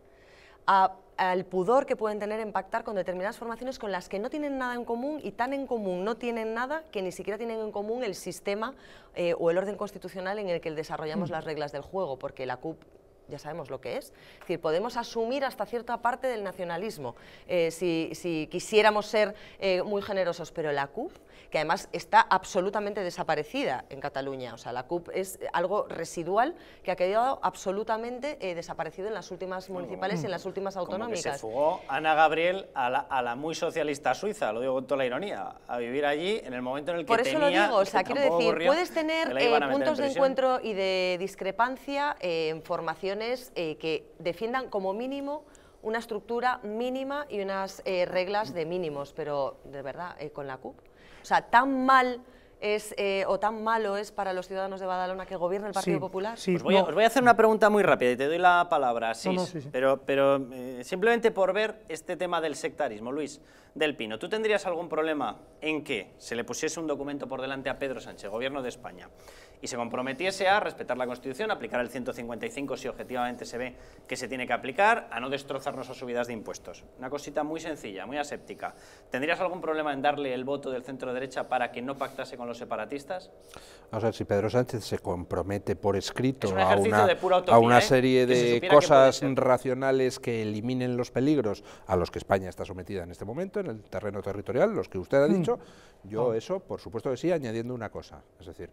al pudor que pueden tener en pactar con determinadas formaciones con las que no tienen nada en común y tan en común no tienen nada que ni siquiera tienen en común el sistema eh, o el orden constitucional en el que desarrollamos mm. las reglas del juego, porque la CUP ya sabemos lo que es. Es decir, podemos asumir hasta cierta parte del nacionalismo, eh, si, si, quisiéramos ser eh, muy generosos, pero la CUP, que además está absolutamente desaparecida en Cataluña, o sea, la CUP es algo residual que ha quedado absolutamente eh, desaparecido en las últimas municipales y en las últimas autonómicas. Como se fugó Ana Gabriel a la, muy socialista suiza, lo digo con toda la ironía, a vivir allí en el momento en el que Por eso lo digo, o sea, quiero decir, puedes tener puntos de encuentro y de discrepancia en formación eh, que defiendan como mínimo una estructura mínima y unas eh, reglas de mínimos, pero de verdad, eh, con la CUP. O sea, tan mal es o tan malo es para los ciudadanos de Badalona que gobierne el Partido Popular. Sí, pues os, voy, voy, a hacer una pregunta muy rápida y te doy la palabra, sí, pero, pero simplemente por ver este tema del sectarismo. Luis, del Pino, ¿tú tendrías algún problema en que se le pusiese un documento por delante a Pedro Sánchez, gobierno de España? y se comprometiese a respetar la Constitución, aplicar el 155 si objetivamente se ve que se tiene que aplicar, a no destrozarnos a subidas de impuestos. Una cosita muy sencilla, muy aséptica. ¿Tendrías algún problema en darle el voto del centro derecha para que no pactase con los separatistas? a ver, si Pedro Sánchez se compromete por escrito a, una, ¿eh? serie de cosas racionales que eliminen los peligros a los que España está sometida en este momento, en el terreno territorial, los que usted ha hmm. dicho, yo oh. eso, por supuesto que sí, añadiendo una cosa, es decir,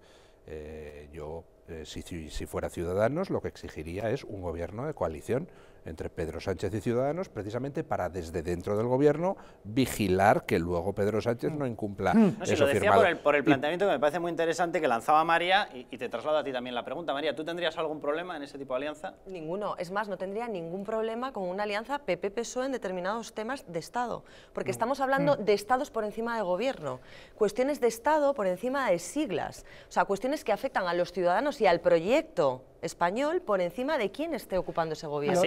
eh, yo, eh, si, si fuera Ciudadanos, lo que exigiría es un gobierno de coalición entre Pedro Sánchez y Ciudadanos, precisamente para desde dentro del gobierno vigilar que luego Pedro Sánchez no incumpla hmm. eso decía Por, el, planteamiento que me parece muy interesante que lanzaba María y, te traslado a ti también la pregunta. María, ¿tú tendrías algún problema en ese tipo de alianza? Ninguno. Es más, no tendría ningún problema con una alianza PP-PSOE en determinados temas de Estado, porque hmm. estamos hablando hmm. de Estados por encima de gobierno, cuestiones de Estado por encima de siglas, o sea, cuestiones que afectan a los ciudadanos y al proyecto español por encima de quién esté ocupando ese gobierno.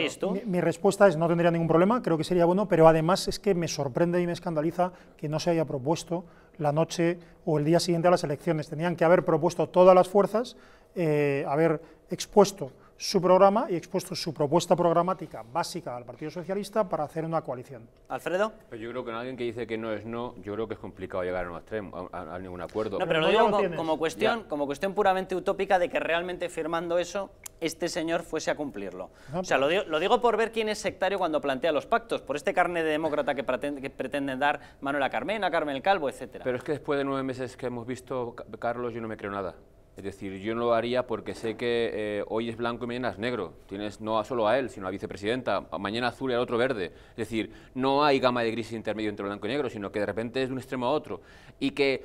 Mi, respuesta es no tendría ningún problema, creo que sería bueno, pero además es que me sorprende y me escandaliza que no se haya propuesto la noche o el día siguiente a las elecciones. Tenían que haber propuesto todas las fuerzas, eh, haber expuesto su programa y expuesto su propuesta programática básica al Partido Socialista para hacer una coalición. Alfredo. Pues yo creo que con alguien que dice que no es no, yo creo que es complicado llegar a, un extremo, a, ningún acuerdo. No, pero lo digo como, cuestión, como cuestión puramente utópica de que realmente firmando eso este señor fuese a cumplirlo. O sea, lo digo, lo digo, por ver quién es sectario cuando plantea los pactos, por este carne de demócrata que, pretende, que pretenden dar Manuela Carmena, Carmen Calvo, etcétera. Pero es que después de nueve meses que hemos visto, Carlos, yo no me creo nada. Es decir, yo no lo haría porque sé que eh, hoy es blanco y mañana es negro. Tienes no solo a él, sino a la vicepresidenta, mañana azul y al otro verde. Es decir, no hay gama de grises intermedio entre blanco y negro, sino que de repente es de un extremo a otro. Y que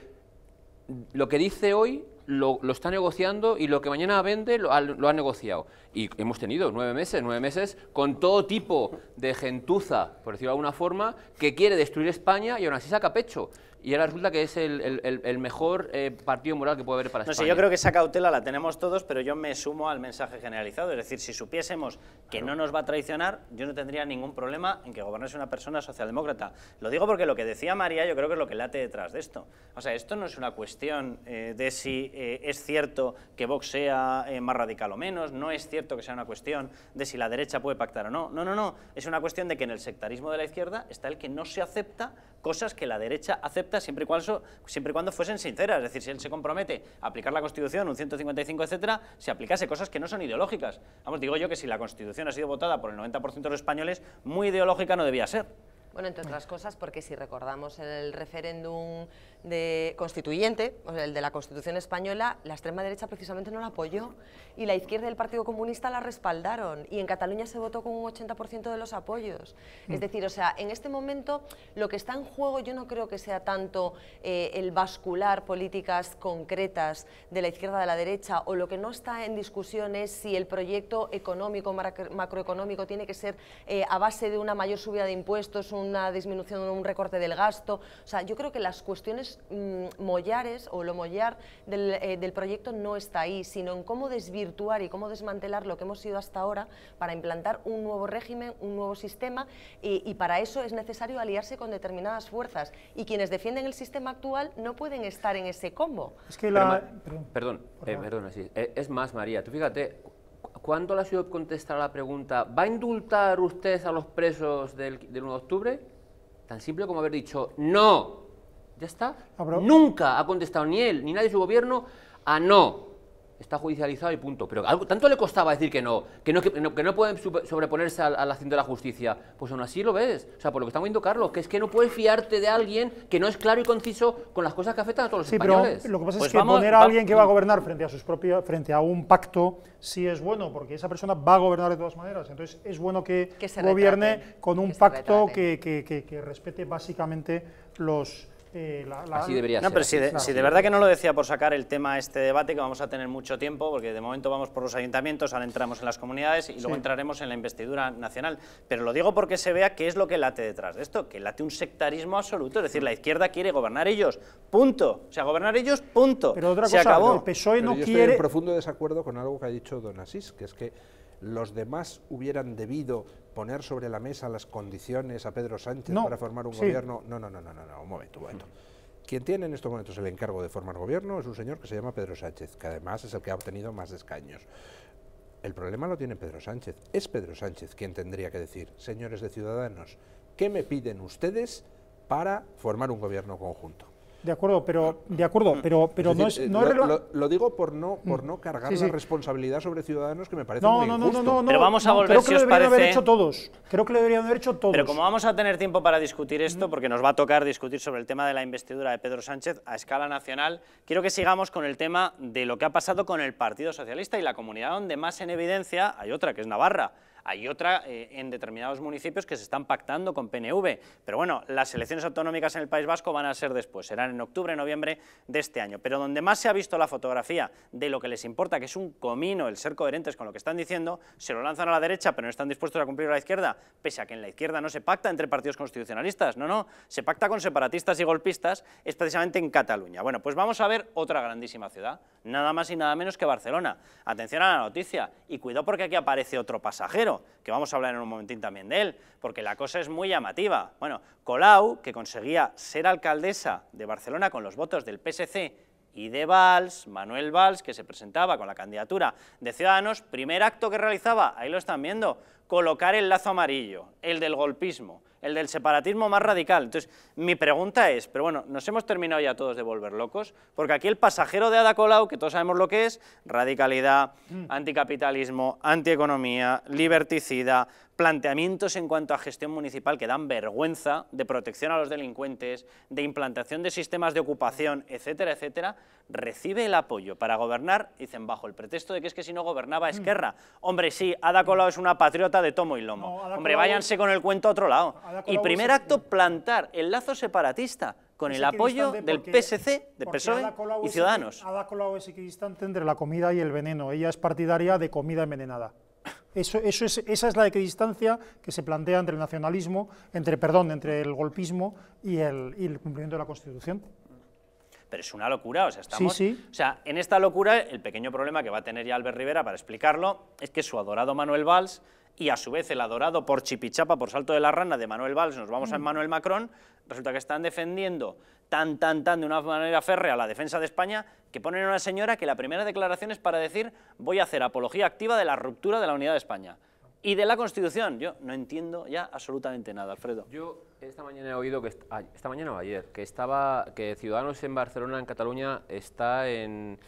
lo que dice hoy lo, está negociando y lo que mañana vende lo ha, lo ha, negociado. Y hemos tenido nueve meses, nueve meses con todo tipo de gentuza, por decirlo de alguna forma, que quiere destruir España y aún así saca pecho y ahora resulta que es el, mejor eh, partido moral que puede haber para no España. No sé, yo creo que esa cautela la tenemos todos, pero yo me sumo al mensaje generalizado. Es decir, si supiésemos que no nos va a traicionar, yo no tendría ningún problema en que gobernase una persona socialdemócrata. Lo digo porque lo que decía María yo creo que es lo que late detrás de esto. O sea, esto no es una cuestión eh, de si eh, es cierto que Vox sea más radical o menos, no es cierto que sea una cuestión de si la derecha puede pactar o no. No, no, no. Es una cuestión de que en el sectarismo de la izquierda está el que no se acepta cosas que la derecha acepta siempre y, cuando, siempre cuando fuesen sinceras. Es decir, si él se compromete a aplicar la Constitución, un 155, etcétera, se aplicase cosas que no son ideológicas. Vamos, digo yo que si la Constitución ha sido votada por el 90% de los españoles, muy ideológica no debía ser. Bueno, entre otras cosas, porque si recordamos el referéndum de constituyente, o sea, el de la Constitución española, la extrema derecha precisamente no la apoyó y la izquierda y Partido Comunista la respaldaron y en Cataluña se votó con un 80% de los apoyos. Es mm. decir, o sea, en este momento lo que está en juego yo no creo que sea tanto eh, el bascular políticas concretas de la izquierda de la derecha o lo que no está en discusión es si el proyecto económico, macroeconómico, tiene que ser eh, a base de una mayor subida de impuestos, una disminución, un recorte del gasto. O sea, yo creo que las cuestiones Mm, mollares o lo mollar eh, del, proyecto no está ahí, sino en cómo desvirtuar y cómo desmantelar lo que hemos sido hasta ahora para implantar un nuevo régimen, un nuevo sistema y, para eso es necesario aliarse con determinadas fuerzas y quienes defienden el sistema actual no pueden estar en ese combo. Es que la... perdón, perdón, eh, eh, es más María, tú fíjate, ¿Cuándo la ciudad contesta la pregunta, ¿va a indultar usted a los presos del, del, 1 de octubre? Tan simple como haber dicho, no, ya está. Ah, Nunca ha contestado ni él ni nadie de su gobierno a no. Está judicializado y punto. Pero algo, tanto le costaba decir que no, que no, que no, pueden sobreponerse al la de la justicia. Pues aún así lo ves. O sea, por lo que estamos viendo, Carlos, que es que no puedes fiarte de alguien que no es claro y conciso con las cosas que afectan a todos los sí, Pero lo que pasa es pues que poner a alguien que va a gobernar frente a sus propios, frente a un pacto, sí es bueno, porque esa persona va a gobernar de todas maneras. Entonces es bueno que, gobierne con un pacto que respete básicamente los eh, así debería no, Pero si, de, verdad que no lo decía por sacar el tema este debate, que vamos a tener mucho tiempo, porque de momento vamos por los ayuntamientos, ahora entramos en las comunidades y luego entraremos en la investidura nacional. Pero lo digo porque se vea qué es lo que late detrás de esto, que late un sectarismo absoluto. Es decir, la izquierda quiere gobernar ellos, punto. O sea, gobernar ellos, punto. Pero otra cosa, el no yo quiere... Estoy profundo desacuerdo con algo que ha dicho Don Asís, que es que los demás hubieran debido poner sobre la mesa las condiciones a Pedro Sánchez para formar un gobierno. No, no, no, no, no, no, un momento, un momento. Quien tiene en estos momentos el encargo de formar gobierno es un señor que se llama Pedro Sánchez, que además es el que ha obtenido más escaños. El problema lo tiene Pedro Sánchez. Es Pedro Sánchez quien tendría que decir, señores de Ciudadanos, ¿qué me piden ustedes para formar un gobierno conjunto? De acuerdo, pero de acuerdo, pero pero no es, lo, digo por no mm. por no cargar la responsabilidad sobre ciudadanos que me parece no, no, No, no, no, Pero vamos a volver creo que lo haber hecho todos. Creo que lo deberían haber hecho todos. Pero como vamos a tener tiempo para discutir esto porque nos va a tocar discutir sobre el tema de la investidura de Pedro Sánchez a escala nacional, quiero que sigamos con el tema de lo que ha pasado con el Partido Socialista y la comunidad donde más en evidencia hay otra que es Navarra. Hay otra eh, en determinados municipios que se están pactando con PNV, pero bueno, las elecciones autonómicas en el País Vasco van a ser después, serán en octubre, noviembre de este año, pero donde más se ha visto la fotografía de lo que les importa, que es un comino el ser coherentes con lo que están diciendo, se lo lanzan a la derecha, pero no están dispuestos a cumplir a la izquierda, pese a que en la izquierda no se pacta entre partidos constitucionalistas, no, no, se pacta con separatistas y golpistas, es precisamente en Cataluña. Bueno, pues vamos a ver otra grandísima ciudad, nada más y nada menos que Barcelona. Atención a la noticia, y cuidado porque aquí aparece otro pasajero, que vamos a hablar en un momentín también de él, porque la cosa es muy llamativa. Bueno, Colau, que conseguía ser alcaldesa de Barcelona con los votos del PSC y de Valls, Manuel Valls, que se presentaba con la candidatura de Ciudadanos, primer acto que realizaba, ahí lo están viendo, colocar el lazo amarillo, el del golpismo, el del separatismo más radical. Entonces, mi pregunta es, pero bueno, nos hemos terminado ya todos de volver locos, porque aquí el pasajero de Ada Colau, que todos sabemos lo que es, radicalidad, mm. anticapitalismo, antieconomía, liberticida, planteamientos en cuanto a gestión municipal que dan vergüenza, de protección a los delincuentes, de implantación de sistemas de ocupación, etcétera, etcétera, recibe el apoyo para gobernar, dicen, bajo el pretexto de que es que si no gobernaba mm. Esquerra. Hombre, sí, Ada Colau es una patriota de tomo y lomo. Hombre, váyanse con el cuento a otro lado. y primer acto, plantar el lazo separatista con el apoyo del PSC, de PSOE y Ciudadanos. Ada Colau es equidistante entre la comida y el veneno. Ella es partidaria de comida envenenada. Eso, eso es, esa es la equidistancia que se plantea entre el nacionalismo, entre, perdón, entre el golpismo y el, cumplimiento de la Constitución pero es una locura, o sea, estamos... Sí, O sea, en esta locura, el pequeño problema que va a tener ya Albert Rivera para explicarlo es que su adorado Manuel Valls y a su vez el adorado por Chipichapa, por Salto de la Rana, de Manuel Valls, nos vamos a mm. Manuel Macron, resulta que están defendiendo tan, tan, tan de una manera férrea la defensa de España, que ponen a una señora que la primera declaración es para decir voy a hacer apología activa de la ruptura de la unidad de España. Y de la Constitución, yo no entiendo ya absolutamente nada, Alfredo. Yo esta mañana he oído que, esta mañana o ayer, que estaba, que Ciudadanos en Barcelona, en Cataluña, está en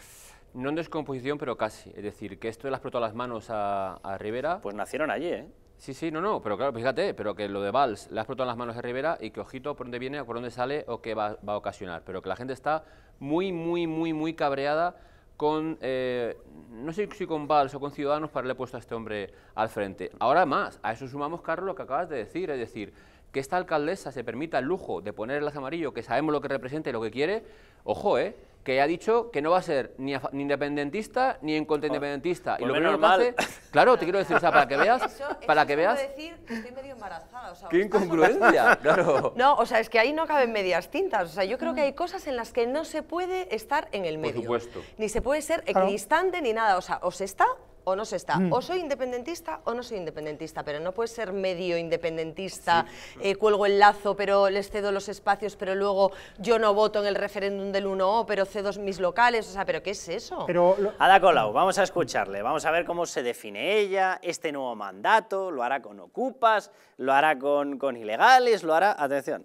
no en descomposición, pero casi. Es decir, que esto le has explotó las manos a, Rivera. Pues nacieron allí, ¿eh? Sí, sí, no, no, pero claro, fíjate, pero que lo de Valls le ha explotado las manos a Rivera y que ojito por dónde viene por dónde sale o qué va, a ocasionar. Pero que la gente está muy, muy, muy, muy cabreada con, eh, no sé si con Valls o con Ciudadanos para haberle puesto a este hombre al frente. Ahora más, a eso sumamos, Carlos, lo que acabas de decir, es decir, que esta alcaldesa se permita el lujo de poner el lazo amarillo, que sabemos lo que representa y lo que quiere, ojo, ¿eh? que ha dicho que no va a ser ni, independentista ni en contra pues, independentista. y pues lo normal claro, te quiero decir, o sea, para que veas, para que veas. decir que estoy medio embarazada, qué incongruencia, claro. No, o sea, es que ahí no caben medias tintas, o sea, yo creo que mm. hay cosas en las que no se puede estar en el medio. Por supuesto. Ni se puede ser equidistante ni nada, o sea, o está o no se está. Mm. O soy independentista o no soy independentista, pero no puedes ser medio independentista, eh, cuelgo el lazo, pero les cedo los espacios, pero luego yo no voto en el referéndum del 1O, pero cedo mis locales, o sea, ¿pero qué es eso? Pero Ada Colau, vamos a escucharle, vamos a ver cómo se define ella, este nuevo mandato, lo hará con ocupas, lo hará con, ilegales, lo hará... Atención.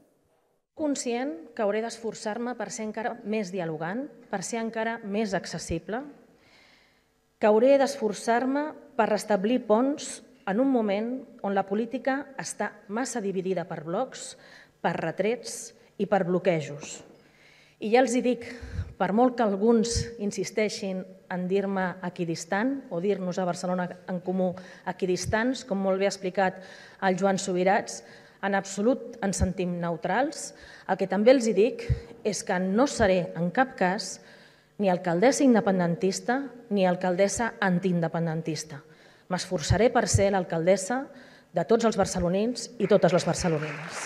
Conscient que hauré per ser encara més ser més que hauré d'esforçar-me per restablir ponts en un moment on la política està massa dividida per blocs, per retrets i per bloquejos. I ja els hi dic, per molt que alguns insisteixin en dir-me equidistant o dir-nos a Barcelona en comú equidistants, com molt bé ha explicat el Joan Sobirats, en absolut ens sentim neutrals. El que també els hi dic és que no seré en cap cas ni alcaldessa independentista ni alcaldessa antiindependentista. M'esforçaré per ser l'alcaldessa de tots els barcelonins i totes les barcelonines.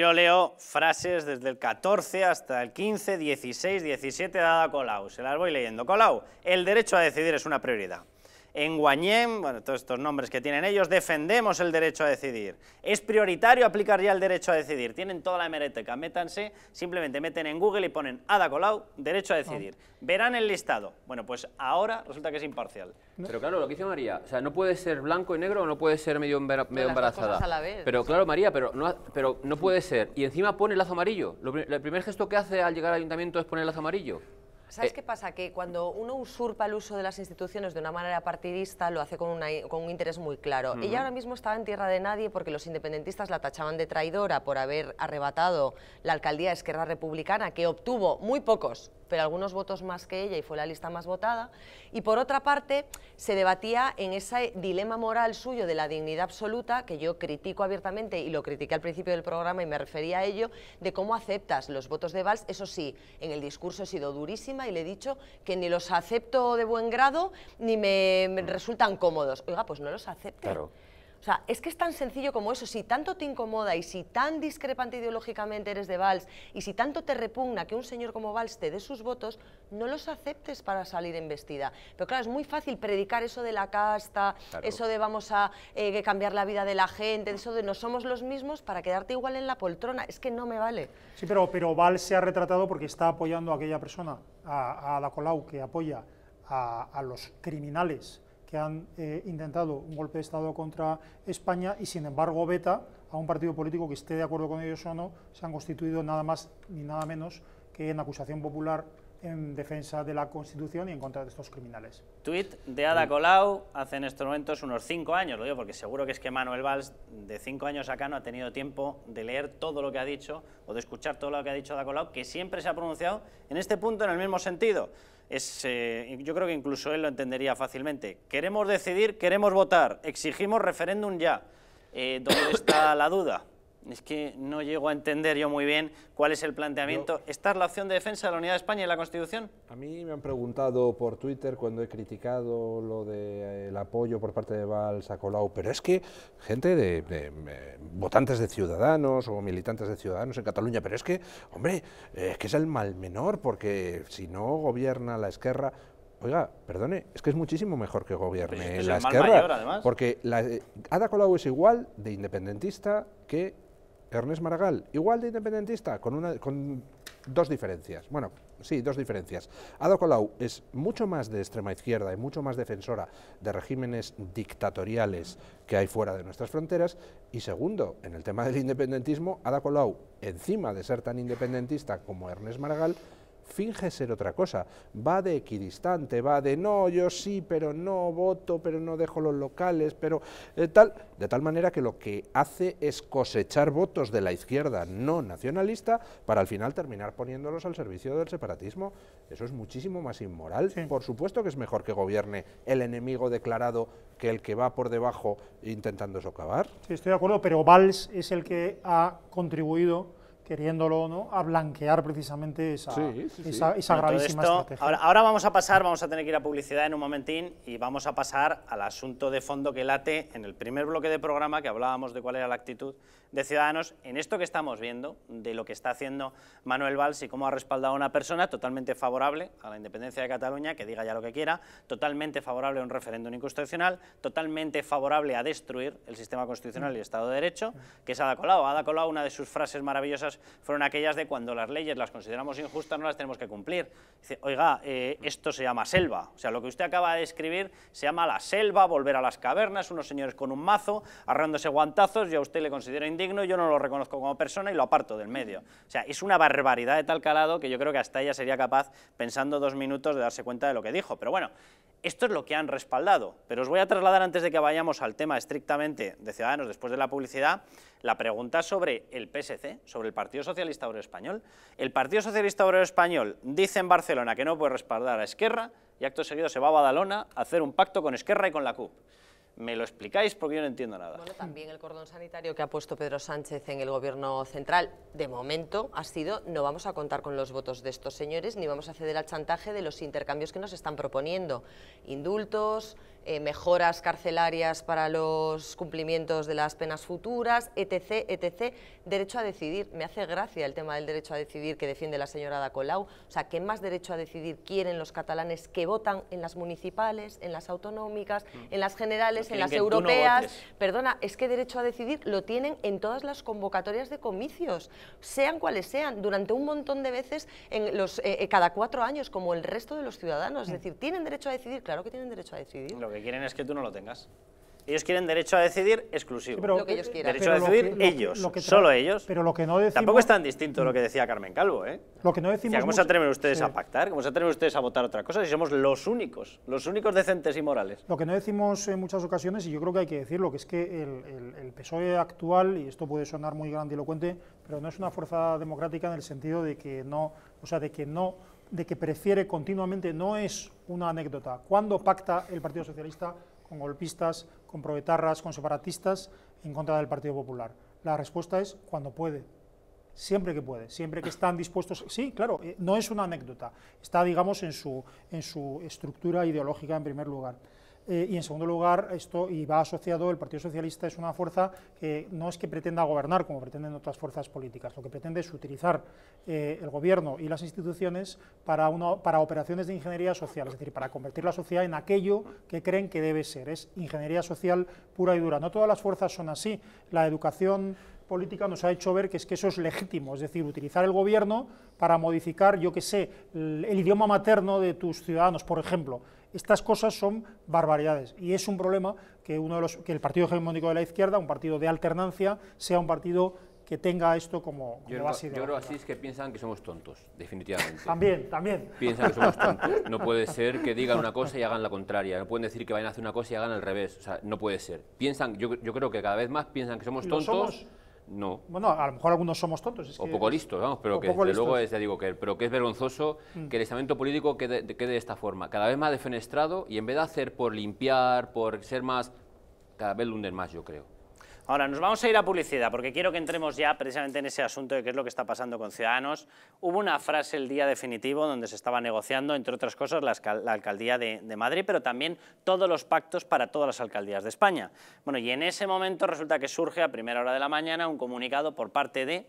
Yo leo frases des del 14 hasta el 15, 16, 17 de Ada Colau. Se las voy leyendo. Colau, el derecho a decidir es una prioridad. en Guanyem, bueno, todos estos nombres que tienen ellos, defendemos el derecho a decidir. Es prioritario aplicar ya el derecho a decidir. Tienen toda la hemeroteca, métanse, simplemente meten en Google y ponen Ada Colau, derecho a ah. decidir. Verán el listado. Bueno, pues ahora resulta que es imparcial. Pero claro, lo que dice María, o sea, no puede ser blanco y negro o no puede ser medio, embarazada. a la vez. Pero claro, María, pero no, pero no puede ser. Y encima pone el lazo amarillo. el primer gesto que hace al llegar al ayuntamiento es poner el lazo amarillo. ¿Sabes eh, qué pasa? Que cuando uno usurpa el uso de las instituciones de una manera partidista, lo hace con, con un interés muy claro. Ella ahora mismo estaba en tierra de nadie porque los independentistas la tachaban de traidora por haber arrebatado la alcaldía de Esquerra Republicana, que obtuvo muy pocos pero algunos votos más que ella y fue la lista más votada. Y por otra parte, se debatía en ese dilema moral suyo de la dignidad absoluta, que yo critico abiertamente y lo critiqué al principio del programa y me refería a ello, de cómo aceptas los votos de Valls. Eso sí, en el discurso he sido durísima y le he dicho que ni los acepto de buen grado ni me resultan cómodos. Oiga, pues no los acepto. O sea, es que es tan sencillo como eso. Si tanto te incomoda y si tan discrepante ideológicamente eres de Valls y si tanto te repugna que un señor como Valls te dé sus votos, no los aceptes para salir embestida. Pero claro, es muy fácil predicar eso de la casta, eso de vamos a eh, cambiar la vida de la gente, eso de no somos los mismos para quedarte igual en la poltrona. Es que no me vale. Sí, pero, pero Valls se ha retratado porque está apoyando a aquella persona, a, la Colau, que apoya a los criminales que han eh, intentado un golpe de Estado contra España y sin embargo beta a un partido político que esté de acuerdo con ellos o no, se han constituido nada más ni nada menos que en acusación popular en defensa de la Constitución y en contra de estos criminales. Tweet de Ada Colau hace en estos momentos unos cinco años, lo digo porque seguro que es que Manuel Valls de cinco años acá no ha tenido tiempo de leer todo lo que ha dicho o de escuchar todo lo que ha dicho Ada Colau, que siempre se ha pronunciado en este punto en el mismo sentido. Eh, yo creo que incluso él lo entendería fácilmente. Queremos decidir, queremos votar, exigimos referéndum ya. Eh, ¿Dónde está la duda? Es que no llego a entender yo muy bien cuál es el planteamiento. ¿Está la opción de defensa de la unidad de España y la Constitución? A mí me han preguntado por Twitter cuando he criticado lo del eh, apoyo por parte de Valls a Colau, pero es que gente de, eh, votantes de Ciudadanos o militantes de Ciudadanos en Cataluña, pero es que, hombre, es que es el mal menor, porque si no gobierna la Esquerra, Oiga, perdone, es que es muchísimo mejor que gobierne pues la izquierda, porque la, eh, Ada Colau es igual de independentista que Ernest Maragall, igual de independentista, con, una, con dos diferencias. Bueno, sí, dos diferencias. Ada Colau es mucho más de extrema izquierda y mucho más defensora de regímenes dictatoriales que hay fuera de nuestras fronteras. Y segundo, en el tema del independentismo, Ada Colau, encima de ser tan independentista como Ernest Maragall, finge ser otra cosa, va de equidistante, va de no, yo sí, pero no voto, pero no dejo los locales, pero eh, tal, de tal manera que lo que hace es cosechar votos de la izquierda no nacionalista para al final terminar poniéndolos al servicio del separatismo. Eso es muchísimo más inmoral. Por supuesto que es mejor que gobierne el enemigo declarado que el que va por debajo intentando socavar. Sí, estoy de acuerdo, pero Valls es el que ha contribuido queriéndolo no, a blanquear precisamente esa, Ahora, vamos a pasar, vamos a tener que ir a publicidad en un momentín y vamos a pasar al asunto de fondo que late en el primer bloque de programa que hablábamos de cuál era la actitud de Ciudadanos en esto que estamos viendo, de lo que está haciendo Manuel Valls y cómo ha respaldado a una persona totalmente favorable a la independencia de Cataluña, que diga ya lo que quiera, totalmente favorable a un referéndum inconstitucional, totalmente favorable a destruir el sistema constitucional y el Estado de Derecho, que es Ada ha Ada colado una de sus frases maravillosas fueron aquellas de cuando las leyes las consideramos injustas no las tenemos que cumplir. Dice, oiga, eh, esto se llama selva, o sea, lo que usted acaba de escribir se llama la selva, volver a las cavernas, unos señores con un mazo, arrándose guantazos, yo a usted le considero indigno, yo no lo reconozco como persona y lo aparto del medio. O sea, es una barbaridad de tal calado que yo creo que hasta ella sería capaz, pensando dos minutos, de darse cuenta de lo que dijo. Pero bueno, esto es lo que han respaldado, pero os voy a trasladar antes de que vayamos al tema estrictamente de Ciudadanos después de la publicidad, la pregunta sobre el PSC, sobre el Partido Socialista Obrero Español. El Partido Socialista Obrero Español dice en Barcelona que no puede respaldar a Esquerra y acto seguido se va a Badalona a hacer un pacto con Esquerra y con la CUP me lo explicáis porque yo no entiendo nada. Bueno, también el cordón sanitario que ha puesto Pedro Sánchez en el gobierno central, de momento, ha sido no vamos a contar con los votos de estos señores ni vamos a ceder al chantaje de los intercambios que nos están proponiendo. Indultos, eh, mejoras carcelarias para los cumplimientos de las penas futuras, etc., etc. Derecho a decidir, me hace gracia el tema del derecho a decidir que defiende la señora Dacolau, o sea, ¿qué más derecho a decidir quieren los catalanes que votan en las municipales, en las autonómicas, mm. en las generales, en las europeas? Perdona, es que derecho a decidir lo tienen en todas las convocatorias de comicios, sean cuales sean, durante un montón de veces en los, eh, eh, cada cuatro años, como el resto de los ciudadanos, es mm. decir, ¿tienen derecho a decidir? Claro que tienen derecho a decidir lo que quieren es que tú no lo tengas. Ellos quieren derecho a decidir exclusivo. lo ellos eh, quieran. Derecho a decidir ellos, solo ellos. Pero lo que no Tampoco es tan distinto lo que decía Carmen Calvo, ¿eh? Lo que no decimos... ¿Cómo se atreven ustedes a pactar? ¿Cómo se atreven ustedes a votar otra cosa si somos los únicos, los únicos decentes y morales? Lo que no decimos en muchas ocasiones, y yo creo que hay que decirlo, que es que el, el PSOE actual, y esto puede sonar muy grandilocuente, pero no es una fuerza democrática en el sentido de que no... O sea, de que no de que prefiere continuamente, no es una anécdota. ¿Cuándo pacta el Partido Socialista con golpistas, con provetarras con separatistas en contra del Partido Popular? La respuesta es cuando puede, siempre que puede, siempre que están dispuestos. Sí, claro, eh, no es una anécdota, está, digamos, en su, en su estructura ideológica en primer lugar. Eh, y en segundo lugar, esto, y va asociado, el Partido Socialista es una fuerza que no es que pretenda gobernar como pretenden otras fuerzas políticas, lo que pretende es utilizar eh, el gobierno y las instituciones para, para operaciones de ingeniería social, es decir, para convertir la sociedad en aquello que creen que debe ser, es ingeniería social pura y dura. No todas las fuerzas son así, la educación política nos ha hecho ver que es que eso es legítimo, es decir, utilizar el gobierno para modificar, yo qué sé, el idioma materno de tus ciudadanos, por ejemplo. Estas cosas son barbaridades y es un problema que, uno de los, que el partido hegemónico de la izquierda, un partido de alternancia, sea un partido que tenga esto como, yo creo, así es que piensan que somos tontos, definitivamente. también, también. Piensan que somos tontos. No puede ser que digan una cosa y hagan la contraria. No pueden decir que vayan a hacer una cosa y hagan al revés. O sea, no puede ser. Piensan, yo, creo que cada vez más piensan que somos tontos. No. Bueno, a lo mejor algunos somos tontos. o poco listos, vamos, pero que luego es, digo, que, pero que es vergonzoso mm. que el estamento político quede, quede de esta forma. Cada vez más defenestrado y en vez de hacer por limpiar, por ser más, cada vez lunden más, yo creo. Ahora, nos vamos a ir a publicidad, porque quiero que entremos ya precisamente en ese asunto de qué es lo que está pasando con Ciudadanos. Hubo una frase el día definitivo donde se estaba negociando, entre otras cosas, la, alcaldía de, de, Madrid, pero también todos los pactos para todas las alcaldías de España. Bueno, y en ese momento resulta que surge a primera hora de la mañana un comunicado por parte de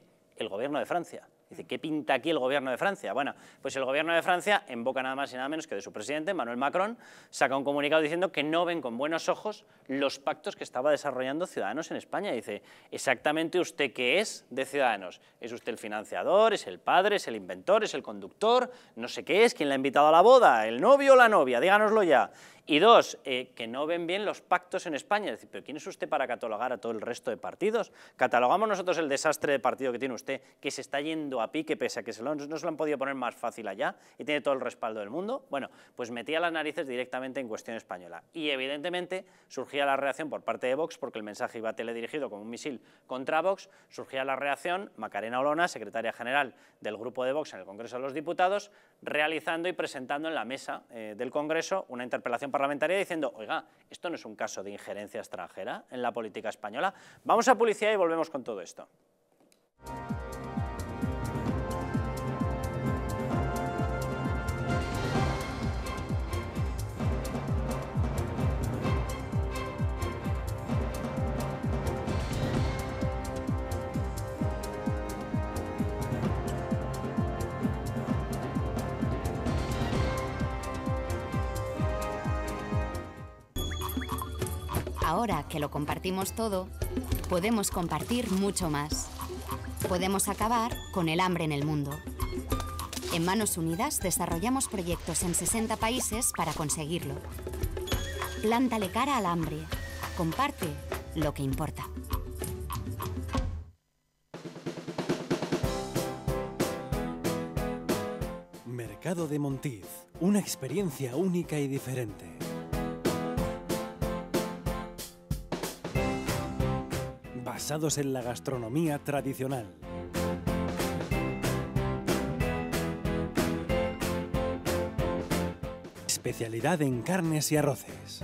gobierno de Francia. Dice, ¿qué pinta aquí el gobierno de Francia? Bueno, pues el gobierno de Francia, en boca nada más y nada menos que de su presidente, Manuel Macron, saca un comunicado diciendo que no ven con buenos ojos los pactos que estaba desarrollando Ciudadanos en España. Dice, exactamente usted qué es de Ciudadanos. ¿Es usted el financiador? ¿Es el padre? ¿Es el inventor? ¿Es el conductor? No sé qué es, ¿quién le ha invitado a la boda? ¿El novio o la novia? Díganoslo ya. Y dos, eh, que no ven bien los pactos en España. Es decir, ¿pero quién es usted para catalogar a todo el resto de partidos? Catalogamos nosotros el desastre de partido que tiene usted, que se está yendo a pique pese a que se no se lo han podido poner más fácil allá y tiene todo el respaldo del mundo. Bueno, pues metía las narices directamente en cuestión española. Y evidentemente surgía la reacción por parte de Vox, porque el mensaje iba teledirigido como un misil contra Vox, surgía la reacción Macarena Olona, secretaria general del grupo de Vox en el Congreso de los Diputados, realizando y presentando en la mesa eh, del Congreso una interpelación Parlamentaria diciendo, oiga, esto no es un caso de injerencia extranjera en la política española. Vamos a policía y volvemos con todo esto. Ahora que lo compartimos todo, podemos compartir mucho más. Podemos acabar con el hambre en el mundo. En Manos Unidas desarrollamos proyectos en 60 países para conseguirlo. Plántale cara al hambre. Comparte lo que importa. Mercado de Montiz, una experiencia única y diferente. basados en la gastronomía tradicional. Especialidad en carnes y arroces.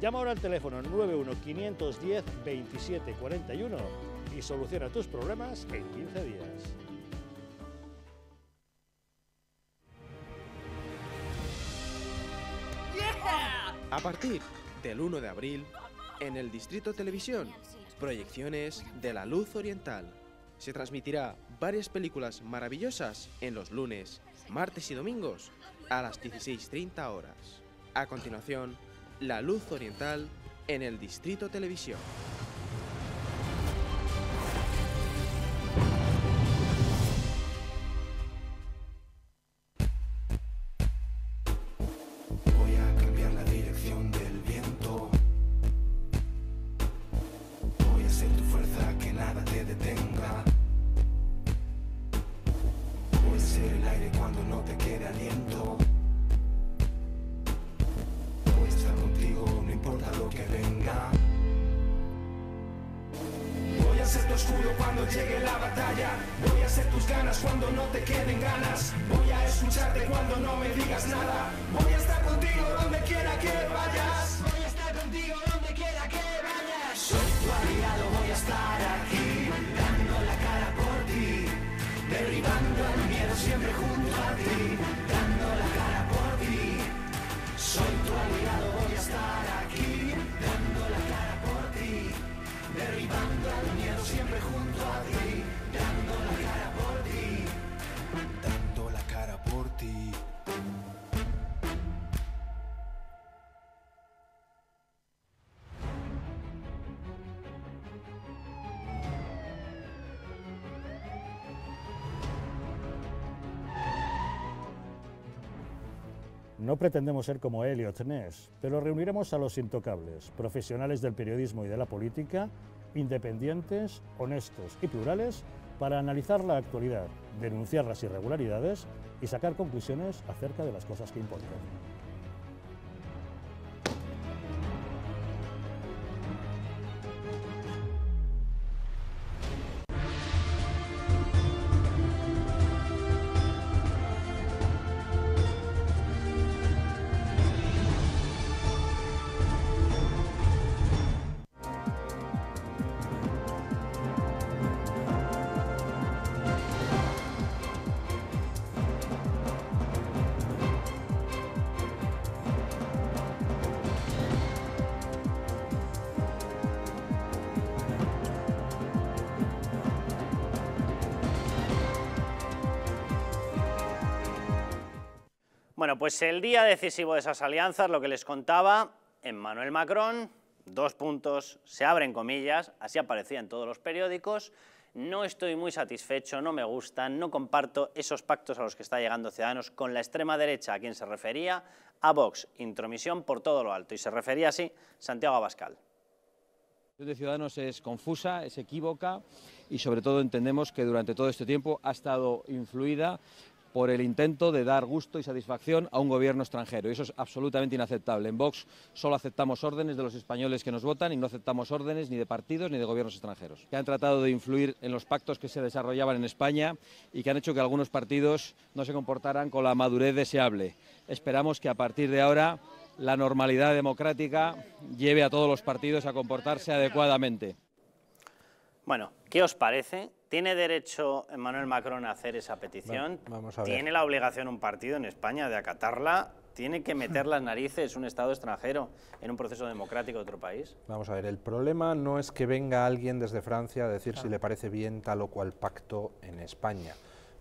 Llama ahora al teléfono 91-510-2741 y soluciona tus problemas en 15 días. A partir del 1 de abril, en el Distrito Televisión, proyecciones de la luz oriental. Se transmitirá varias películas maravillosas en los lunes, martes y domingos a las 16.30 horas. A continuación, la Luz Oriental en el Distrito Televisión. pretendemos ser como Elliot Ness, pero reuniremos a los intocables, profesionales del periodismo y de la política, independientes, honestos y plurales, para analizar la actualidad, denunciar las irregularidades y sacar conclusiones acerca de las cosas que importan. Pues el día decisivo de esas alianzas, lo que les contaba, Emmanuel Macron, dos puntos, se abren comillas, así aparecía en todos los periódicos, no estoy muy satisfecho, no me gustan, no comparto esos pactos a los que está llegando Ciudadanos con la extrema derecha, a quien se refería, a Vox, intromisión por todo lo alto, y se refería así Santiago Abascal. La de Ciudadanos es confusa, es equívoca y sobre todo entendemos que durante todo este tiempo ha estado influida por el intento de dar gusto y satisfacción a un gobierno extranjero. Y eso es absolutamente inaceptable. En Vox solo aceptamos órdenes de los españoles que nos votan y no aceptamos órdenes ni de partidos ni de gobiernos extranjeros. Que han tratado de influir en los pactos que se desarrollaban en España y que han hecho que algunos partidos no se comportaran con la madurez deseable. Esperamos que a partir de ahora la normalidad democrática lleve a todos los partidos a comportarse adecuadamente. Bueno, ¿qué os parece? ¿Tiene derecho Emmanuel Macron a hacer esa petición? vamos ¿Tiene la obligación un partido en España de acatarla? ¿Tiene que meter las narices un Estado extranjero en un proceso democrático de otro país? Vamos a ver, el problema no es que venga alguien desde Francia a decir si le parece bien tal o cual pacto en España.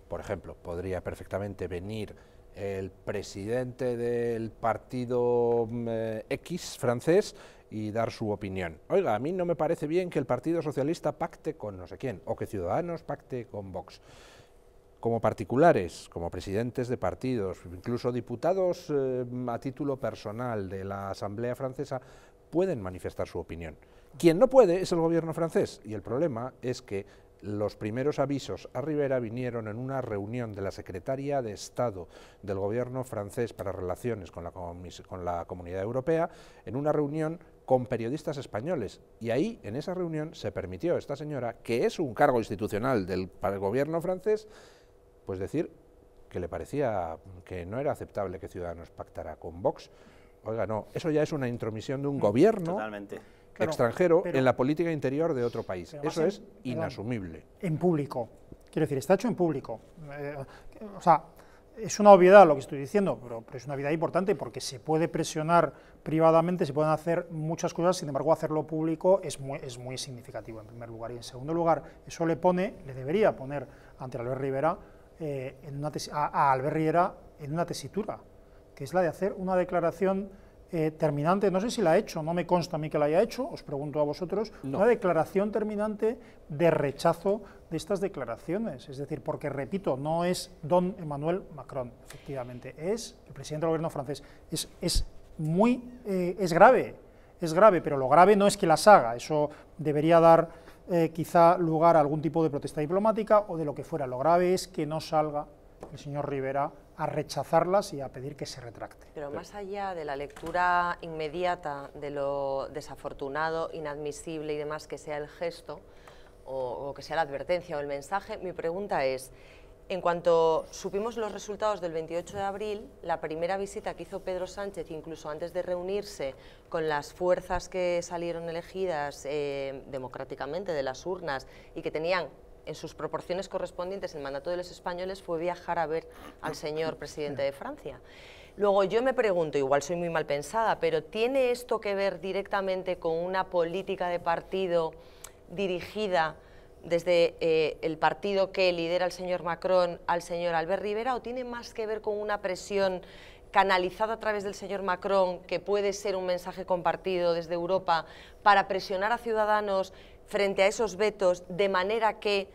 Por ejemplo, podría perfectamente venir el presidente del partido mm, eh, X francés y dar su opinión. Oiga, a mí no me parece bien que el Partido Socialista pacte con no sé quién, o que Ciudadanos pacte con Vox. Como particulares, como presidentes de partidos, incluso diputados eh, a título personal de la Asamblea Francesa, pueden manifestar su opinión. Quien no puede es el gobierno francés, y el problema es que los primeros avisos a Rivera vinieron en una reunión de la Secretaría de Estado del Gobierno francés para relaciones con la, con la Comunidad Europea, en una reunión con periodistas españoles. Y ahí, en esa reunión, se permitió a esta señora, que es un cargo institucional del, para el gobierno francés, pues decir que le parecía que no era aceptable que Ciudadanos pactara con Vox. Oiga, no, eso ya es una intromisión de un mm, gobierno extranjero en la política interior de otro país. Eso es inasumible. En público. Quiero decir, está hecho en público. Eh, o sea, es una obviedad lo que estoy diciendo, pero, pero es una obviedad importante porque se puede presionar privadamente se pueden hacer muchas cosas, sin embargo hacerlo público es muy, es muy significativo en primer lugar. Y en segundo lugar, eso le pone, le debería poner ante Albert Rivera, eh, en una a, Albert Rivera en una tesitura, que es la de hacer una declaración eh, terminante, no sé si la ha hecho, no me consta a mí que la haya hecho, os pregunto a vosotros, una declaración terminante de rechazo de estas declaraciones. Es decir, porque repito, no es don Emmanuel Macron, efectivamente, es el presidente del gobierno francés, es, es muy, eh, es grave, es grave, pero lo grave no es que las haga, eso debería dar eh, quizá lugar a algún tipo de protesta diplomática o de lo que fuera, lo grave es que no salga el señor Rivera a rechazarlas y a pedir que se retracte. Pero más allá de la lectura inmediata de lo desafortunado, inadmisible y demás que sea el gesto, o que sea la advertencia o el mensaje, mi pregunta es, en cuanto supimos los resultados del 28 de abril, la primera visita que hizo Pedro Sánchez, incluso antes de reunirse con las fuerzas que salieron elegidas eh, democráticamente de las urnas y que tenían en sus proporciones correspondientes el mandato de los españoles, fue viajar a ver al señor presidente de Francia. Luego yo me pregunto, igual soy muy mal pensada, pero ¿tiene esto que ver directamente con una política de partido dirigida desde eh, el partido que lidera el señor Macron al señor Albert Rivera o tiene más que ver con una presión canalizada a través del señor Macron que puede ser un mensaje compartido desde Europa para presionar a ciudadanos frente a esos vetos de manera que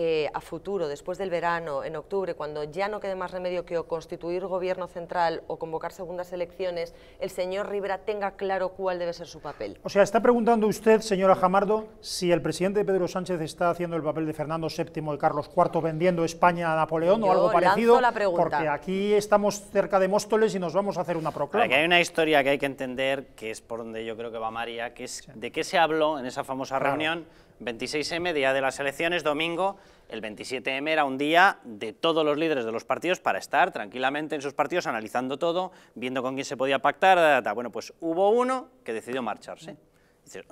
eh, a futuro, después del verano, en octubre, cuando ya no quede más remedio que constituir gobierno central o convocar segundas elecciones, el señor Rivera tenga claro cuál debe ser su papel? O sea, está preguntando usted, señora Jamardo, si el presidente Pedro Sánchez está haciendo el papel de Fernando VII y Carlos IV vendiendo España a Napoleón o algo parecido, la porque aquí estamos cerca de Móstoles y nos vamos a hacer una proclama. hay una historia que hay que entender, que es por donde yo creo que va María, que es de qué se habló en esa famosa reunión 26M, día de las elecciones, domingo, el 27M era un día de todos los líderes de los partidos para estar tranquilamente en sus partidos analizando todo, viendo con quién se podía pactar, bueno, pues hubo uno que decidió marcharse.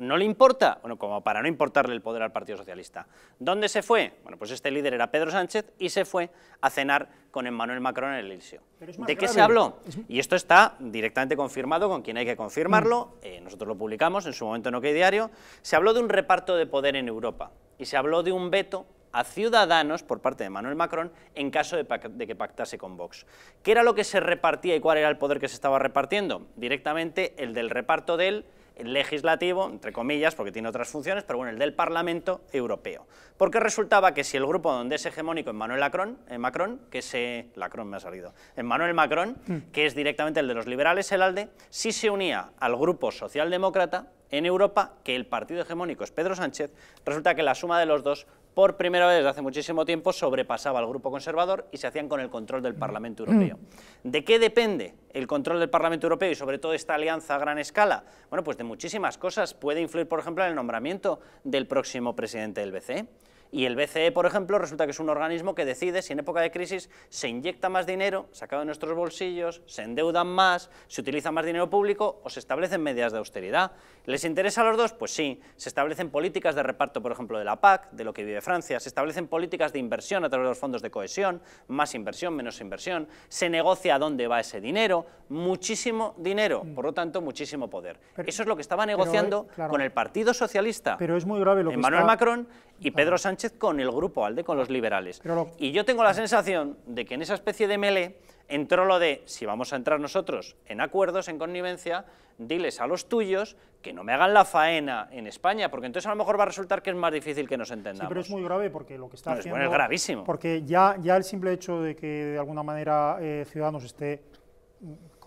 No le importa, bueno, como para no importarle el poder al Partido Socialista. ¿Dónde se fue? Bueno, pues este líder era Pedro Sánchez y se fue a cenar con Emmanuel Macron en el Elíseo. ¿De qué se habló? Y esto está directamente confirmado con quien hay que confirmarlo. Mm. Eh, nosotros lo publicamos en su momento en OK Diario. Se habló de un reparto de poder en Europa y se habló de un veto a Ciudadanos por parte de Emmanuel Macron en caso de, que pactase con Vox. ¿Qué era lo que se repartía y cuál era el poder que se estaba repartiendo? Directamente el del reparto del legislativo, entre comillas, porque tiene otras funciones, pero bueno, el del Parlamento Europeo. Porque resultaba que si el grupo donde es hegemónico Emmanuel Macron, en eh, Macron que se... Macron me ha salido. Manuel Macron, mm. que es directamente el de los liberales, el ALDE, si se unía al grupo socialdemócrata en Europa, que el partido hegemónico es Pedro Sánchez, resulta que la suma de los dos por primera vez desde hace muchísimo tiempo sobrepasaba al grupo conservador y se hacían con el control del Parlamento mm. Europeo. ¿De qué depende el control del Parlamento Europeo y sobre todo esta alianza a gran escala? Bueno, pues de muchísimas cosas. Puede influir, por ejemplo, en el nombramiento del próximo presidente del BCE. Y el BCE, por ejemplo, resulta que es un organismo que decide si en época de crisis se inyecta más dinero sacado de nuestros bolsillos, se endeudan más, se utiliza más dinero público o se establecen medidas de austeridad. ¿Les interesa a los dos? Pues sí. Se establecen políticas de reparto, por ejemplo, de la PAC, de lo que vive Francia, se establecen políticas de inversión a través de los fondos de cohesión, más inversión, menos inversión, se negocia a dónde va ese dinero, muchísimo dinero, mm. por lo tanto, muchísimo poder. Eso es lo que estaba eh, negociando con el Partido Socialista. Pero es muy grave lo que Emmanuel Macron y Pedro Sánchez con el grupo ALDE, con los liberales. Y yo tengo la sensación de que en esa especie de melee entró lo de, si vamos a entrar nosotros en acuerdos, en connivencia, diles a los tuyos que no me hagan la faena en España, porque entonces a lo mejor va a resultar que es más difícil que nos entendamos. Sí, pero es muy grave porque lo que está haciendo... gravísimo. Porque ya, ya el simple hecho de que de alguna manera eh, Ciudadanos esté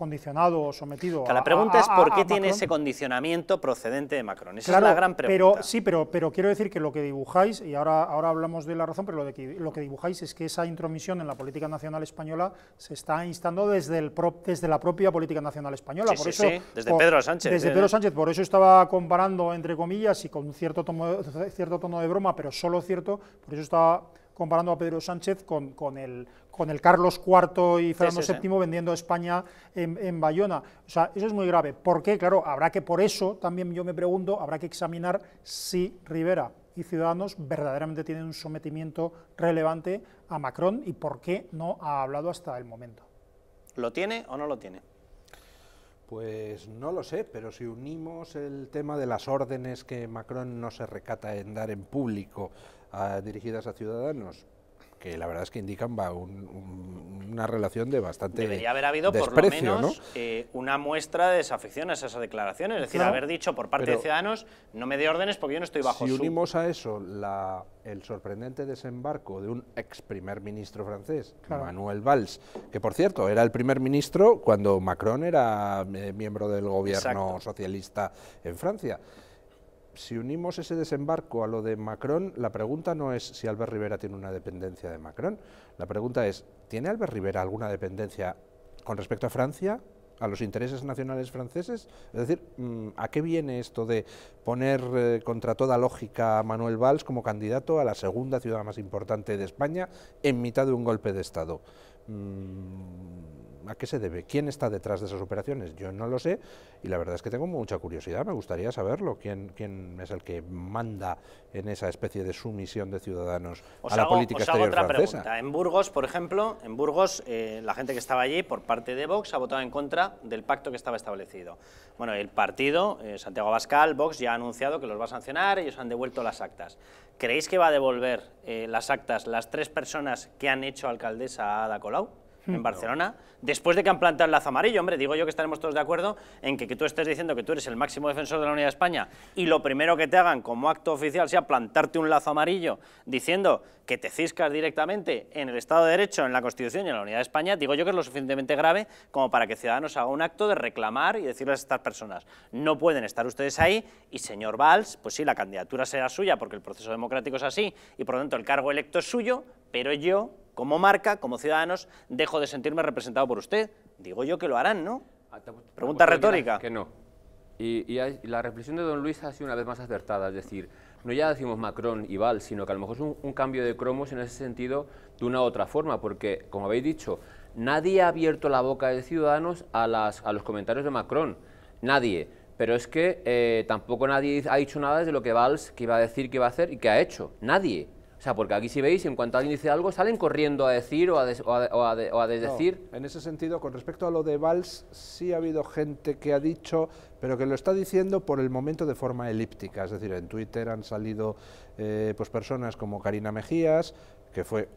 condicionado o sometido a... La pregunta es por qué tiene ese condicionamiento procedente de Macron. Esa es la gran pregunta. Pero, sí, pero, pero quiero decir que lo que dibujáis, y ahora, hablamos de la razón, pero lo, que, dibujáis es que esa intromisión en la política nacional española se está instando desde, la propia política nacional española. Sí, sí, eso, Desde Pedro Sánchez. Desde eh. Pedro Sánchez, por eso estaba comparando, entre comillas, y con cierto tono, cierto tono de broma, pero solo cierto, por eso estaba comparando a Pedro Sánchez con el con el Carlos IV y Fernando VII vendiendo vendiendo España en, Bayona. O sea, eso es muy grave. ¿Por qué? Claro, habrá que, por eso también yo me pregunto, habrá que examinar si Rivera y Ciudadanos verdaderamente tienen un sometimiento relevante a Macron y por qué no ha hablado hasta el momento. ¿Lo tiene o no lo tiene? Pues no lo sé, pero si unimos el tema de las órdenes que Macron no se recata en dar en público ah, dirigidas a ciudadanos, que la verdad es que indican va, una relación de bastante Debería haber habido por lo menos eh, una muestra de desafección a esas declaraciones, es decir, haber dicho por parte de Ciudadanos, no me dé órdenes porque yo no estoy bajo Si unimos a eso el sorprendente desembarco de un ex primer ministro francés, Manuel Valls, que por cierto era el primer ministro cuando Macron era eh, miembro del gobierno socialista en Francia si unimos ese desembarco a lo de Macron, la pregunta no es si Albert Rivera tiene una dependencia de Macron, la pregunta es, ¿tiene Albert Rivera alguna dependencia con respecto a Francia? a los intereses nacionales franceses? Es decir, mm, ¿a qué viene esto de poner eh, contra toda lógica a Manuel Valls como candidato a la segunda ciudad más importante de España en mitad de un golpe de Estado? Mm, ¿A qué se debe? ¿Quién está detrás de esas operaciones? Yo no lo sé y la verdad es que tengo mucha curiosidad, me gustaría saberlo, quién, es el que manda en esa especie de sumisión de ciudadanos a la política exterior En Burgos, por ejemplo, en Burgos eh, la gente que estaba allí por parte de Vox ha votado en contra del pacto que estaba establecido. Bueno, el partido, eh, Santiago Abascal, Vox, ya ha anunciado que los va a sancionar, ellos han devuelto las actas. ¿Creéis que va a devolver eh, las actas las tres personas que han hecho alcaldesa a Ada Colau? en hmm. Barcelona, después de que han plantado el lazo amarillo, hombre, digo yo que estaremos todos de acuerdo en que, tú estés diciendo que tú eres el máximo defensor de la Unidad de España y lo primero que te hagan como acto oficial sea plantarte un lazo amarillo diciendo que te ciscas directamente en el Estado de Derecho, en la Constitución y en la Unidad de España, digo yo que es lo suficientemente grave como para que Ciudadanos haga un acto de reclamar y decirles a estas personas, no pueden estar ustedes ahí y señor Valls, pues sí, la candidatura será suya porque el proceso democrático es así y por lo tanto el cargo electo es suyo, pero yo como marca, como ciudadanos, dejo de sentirme representado por usted. Digo yo que lo harán, ¿no? Ah, pregunta retórica. Que no. Y, la reflexión de don Luis ha sido una vez más acertada, es decir, no ya decimos Macron y Val, sino que a lo mejor es un, cambio de cromos en ese sentido de una u otra forma, porque, como habéis dicho, nadie ha abierto la boca de Ciudadanos a, a los comentarios de Macron, nadie. Pero es que eh, tampoco nadie ha dicho nada de lo que Valls que iba a decir que iba a hacer y que ha hecho, nadie. O sea, porque aquí si veis, en cuanto alguien dice algo, salen corriendo a decir o a, desdecir. en ese sentido, con respecto a lo de Valls, sí ha habido gente que ha dicho, pero que lo está diciendo por el momento de forma elíptica. Es decir, en Twitter han salido eh, pues personas como Karina Mejías, que fue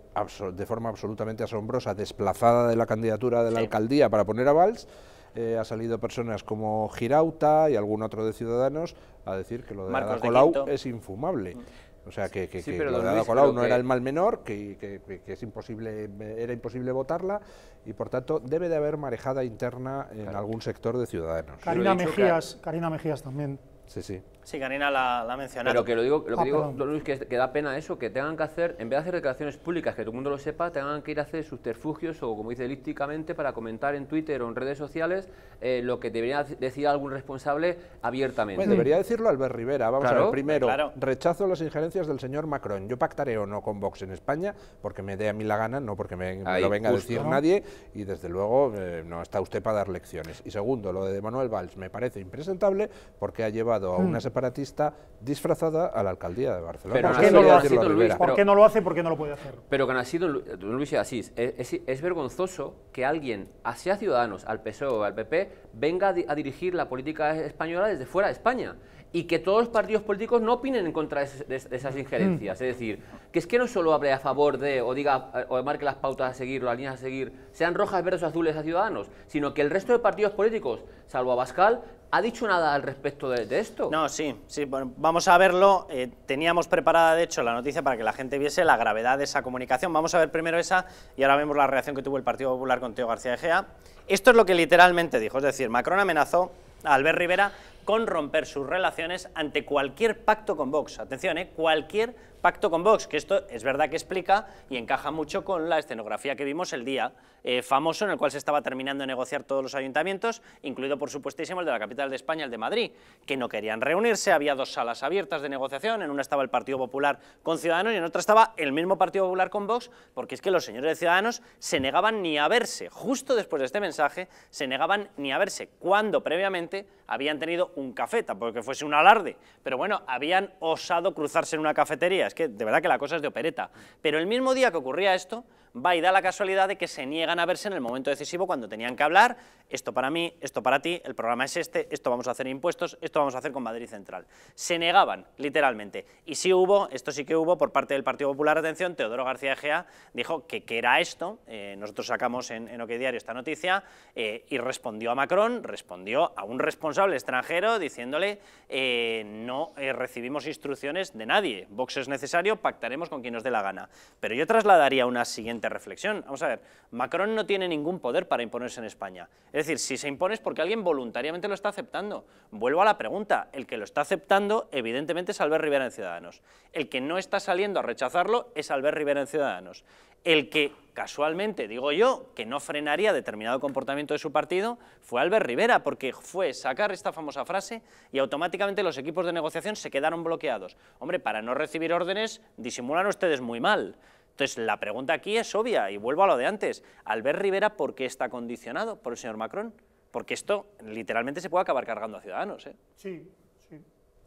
de forma absolutamente asombrosa desplazada de la candidatura de la alcaldía para poner a Valls. Eh, ha salido personas como Girauta y algún otro de Ciudadanos a decir que lo de es infumable. Mm. O sea, que, que, no era el mal menor, que, es imposible, era imposible votarla y por tanto debe de haber marejada interna en algún sector de Ciudadanos. Karina Mejías, Mejías también. Sí, sí. Sí, Canina la, ha mencionado. Pero que lo digo, lo que ah, digo Luis, que, da pena eso, que tengan que hacer, en vez de hacer declaraciones públicas, que todo el mundo lo sepa, tengan que ir a hacer subterfugios o, como dice elípticamente, para comentar en Twitter o en redes sociales eh, lo que debería decir algún responsable abiertamente. Bueno, debería decirlo Albert Rivera. Vamos a ver, primero, rechazo las injerencias del señor Macron. Yo pactaré o no con Vox en España, porque me dé a mí la gana, no porque me, lo venga a decir nadie, y desde luego eh, no está usted para dar lecciones. Y segundo, lo de Manuel Valls me parece impresentable, porque ha llevado a hmm. una separatista disfrazada a la alcaldía de Barcelona. Pero ¿Por, qué no lo hace, Luis, ¿Por qué no lo puede hacer? Pero que ha sido Luis Asís. Es, vergonzoso que alguien, hacia Ciudadanos, al PSOE o al PP, venga a dirigir la política española desde fuera de España y que todos los partidos políticos no opinen en contra de, esas injerencias. Mm. Es decir, que es que no solo hable a favor de o diga o marque las pautas a seguir o las líneas a seguir, sean rojas, verdes o azules a ciudadanos, sino que el resto de partidos políticos, salvo a Bascal, ¿Ha dicho nada al respecto de, esto? No, sí, sí, vamos a verlo. Eh, teníamos preparada, de hecho, la noticia para que la gente viese la gravedad de esa comunicación. Vamos a ver primero esa y ahora vemos la reacción que tuvo el Partido Popular con Teo García Gea. Esto es lo que literalmente dijo, es decir, Macron amenazó a Albert Rivera con romper sus relaciones ante cualquier pacto con Vox. Atención, ¿eh? cualquier pacto con Vox, que esto es verdad que explica y encaja mucho con la escenografía que vimos el día eh, famoso en el cual se estaba terminando de negociar todos los ayuntamientos, incluido por supuestísimo el de la capital de España, el de Madrid, que no querían reunirse, había dos salas abiertas de negociación, en una estaba el Partido Popular con Ciudadanos y en otra estaba el mismo Partido Popular con Vox, porque es que los señores de Ciudadanos se negaban ni a verse, justo después de este mensaje, se negaban ni a verse, cuando previamente habían tenido un café, tampoco que fuese un alarde, pero bueno, habían osado cruzarse en una cafetería, que de verdad que la cosa es de opereta. Pero el mismo día que ocurría esto, va y da la casualidad de que se niegan a verse en el momento decisivo cuando tenían que hablar, esto para mí, esto para ti, el programa es este, esto vamos a hacer impuestos, esto vamos a hacer con Madrid Central. Se negaban, literalmente. Y sí hubo, esto sí que hubo, por parte del Partido Popular, atención, Teodoro García Gea dijo que, era esto, eh, nosotros sacamos en, en Diario esta noticia, eh, y respondió a Macron, respondió a un responsable extranjero diciéndole eh, no recibimos instrucciones de nadie, Vox es necesario, pactaremos con quien nos dé la gana. Pero yo trasladaría una siguiente reflexión. Vamos a ver, Macron no tiene ningún poder para imponerse en España. Es decir, si se impone es porque alguien voluntariamente lo está aceptando. Vuelvo a la pregunta, el que lo está aceptando evidentemente es Albert Rivera en Ciudadanos. El que no está saliendo a rechazarlo es Albert Rivera en Ciudadanos. El que, casualmente, digo yo, que no frenaría determinado comportamiento de su partido fue Albert Rivera, porque fue sacar esta famosa frase y automáticamente los equipos de negociación se quedaron bloqueados. Hombre, para no recibir órdenes disimulan ustedes muy mal. Entonces, la pregunta aquí es obvia, y vuelvo a lo de antes. Albert Rivera, ¿por qué está condicionado por el señor Macron? Porque esto literalmente se puede acabar cargando a Ciudadanos. ¿eh? Sí, sí.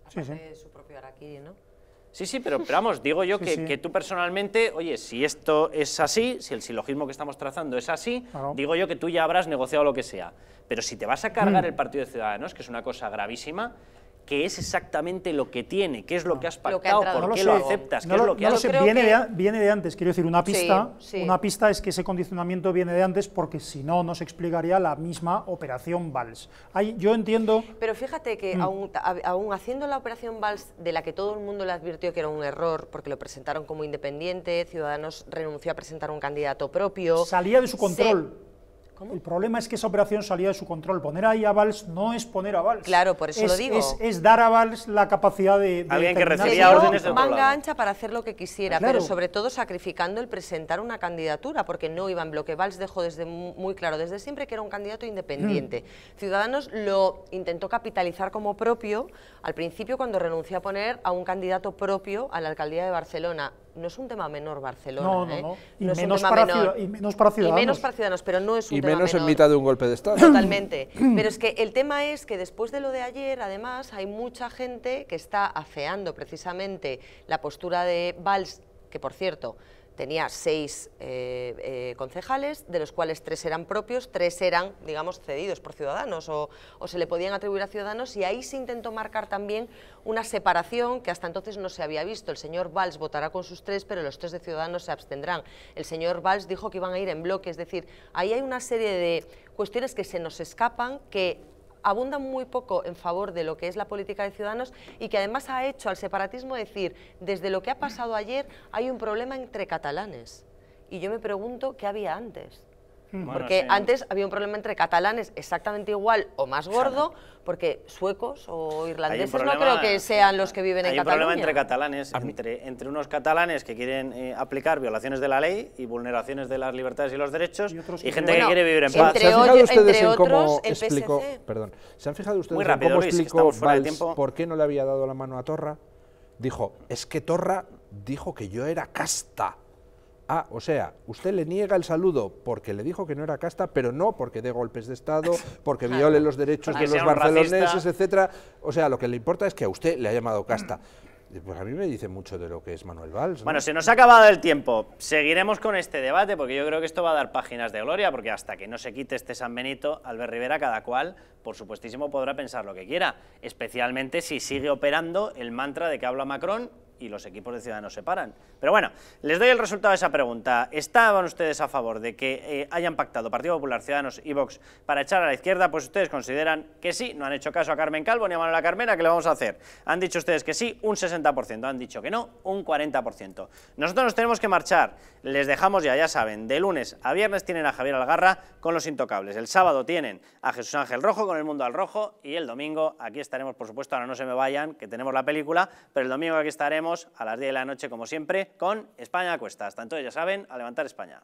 sí, sí. su propio araquí, ¿no? Sí, sí, pero, vamos, digo yo que, tú personalmente, oye, si esto es así, si el silogismo que estamos trazando es así, digo yo que tú ya habrás negociado lo que sea. Pero si te vas a cargar mm. el Partido de Ciudadanos, que es una cosa gravísima, que es exactamente lo que tiene, qué es lo que has pactado, por qué lo, aceptas, qué es lo que Lo Viene, De, antes, quiero decir, una pista, una pista es que ese condicionamiento viene de antes porque si no, no se explicaría la misma operación VALS. yo entiendo... Pero fíjate que mm. aún, haciendo la operación VALS, de la que todo el mundo le advirtió que era un error, porque lo presentaron como independiente, Ciudadanos renunció a presentar un candidato propio... Salía de su control. El problema es que esa operación salía de su control. Poner ahí a Valls no es poner a Valls. Claro, por eso lo digo. Es, dar a Valls la capacidad de. Alguien que recibía órdenes de manga ancha para hacer lo que quisiera, pero sobre todo sacrificando el presentar una candidatura, porque no iba en bloque. Valls dejó desde muy claro, desde siempre, que era un candidato independiente. Mm. Ciudadanos lo intentó capitalizar como propio al principio cuando renunció a poner a un candidato propio a la alcaldía de Barcelona no es un tema menor Barcelona. No, no, Y, menos para ciudadanos. Y menos pero no es un y menos en mitad de un golpe de Estado. Totalmente. pero es que el tema es que después de lo de ayer, además, hay mucha gente que está afeando precisamente la postura de Valls, que por cierto, tenía seis eh, eh, concejales, de los cuales tres eran propios, tres eran, digamos, cedidos por ciudadanos o, o, se le podían atribuir a ciudadanos y ahí se intentó marcar también una separación que hasta entonces no se había visto. El señor Valls votará con sus tres, pero los tres de ciudadanos se abstendrán. El señor Valls dijo que iban a ir en bloque, es decir, ahí hay una serie de cuestiones que se nos escapan, que abunda muy poco en favor de lo que es la política de Ciudadanos y que además ha hecho al separatismo decir, desde lo que ha pasado ayer hay un problema entre catalanes. Y yo me pregunto qué había antes porque antes había un problema entre catalanes exactamente igual o más gordo, porque suecos o irlandeses no creo que sean los que viven en Cataluña. Hay un problema entre catalanes, entre, unos catalanes que quieren eh, aplicar violaciones de la ley y vulneraciones de las libertades y los derechos y, gente que quiere vivir en paz. ¿Se han fijado ustedes en cómo explico, perdón, ¿se han fijado ustedes cómo por qué no le había dado la mano a Torra? Dijo, es que Torra dijo que yo era casta. Ah, o sea, usted le niega el saludo porque le dijo que no era casta, pero no porque dé golpes de Estado, porque viole los derechos de los barceloneses, etcétera. O sea, lo que le importa es que a usted le ha llamado casta. Mm. Pues a mí me dice mucho de lo que es Manuel Valls. Bueno, se nos ha acabado el tiempo. Seguiremos con este debate porque yo creo que esto va a dar páginas de gloria porque hasta que no se quite este San Benito, Albert Rivera, cada cual, por supuestísimo, podrá pensar lo que quiera. Especialmente si sigue operando el mantra de que habla Macron y los equipos de Ciudadanos se paran. Pero bueno, les doy el resultado de esa pregunta. ¿Estaban ustedes a favor de que eh, hayan pactado Partido Popular, Ciudadanos y Vox para echar a la izquierda? Pues ustedes consideran que sí, no han hecho caso a Carmen Calvo ni a Manuela Carmena, ¿Qué le vamos a hacer. Han dicho ustedes que sí, un 60%, han dicho que no, un 40%. Nosotros nos tenemos que marchar, les dejamos ya, ya saben, de lunes a viernes tienen a Javier Algarra con Los Intocables, el sábado tienen a Jesús Ángel Rojo con El Mundo al Rojo y el domingo aquí estaremos, por supuesto, ahora no se me vayan, que tenemos la película, pero el domingo aquí estaremos a las 10 de la noche, como siempre, con España a cuestas. Tanto ya saben, a levantar España.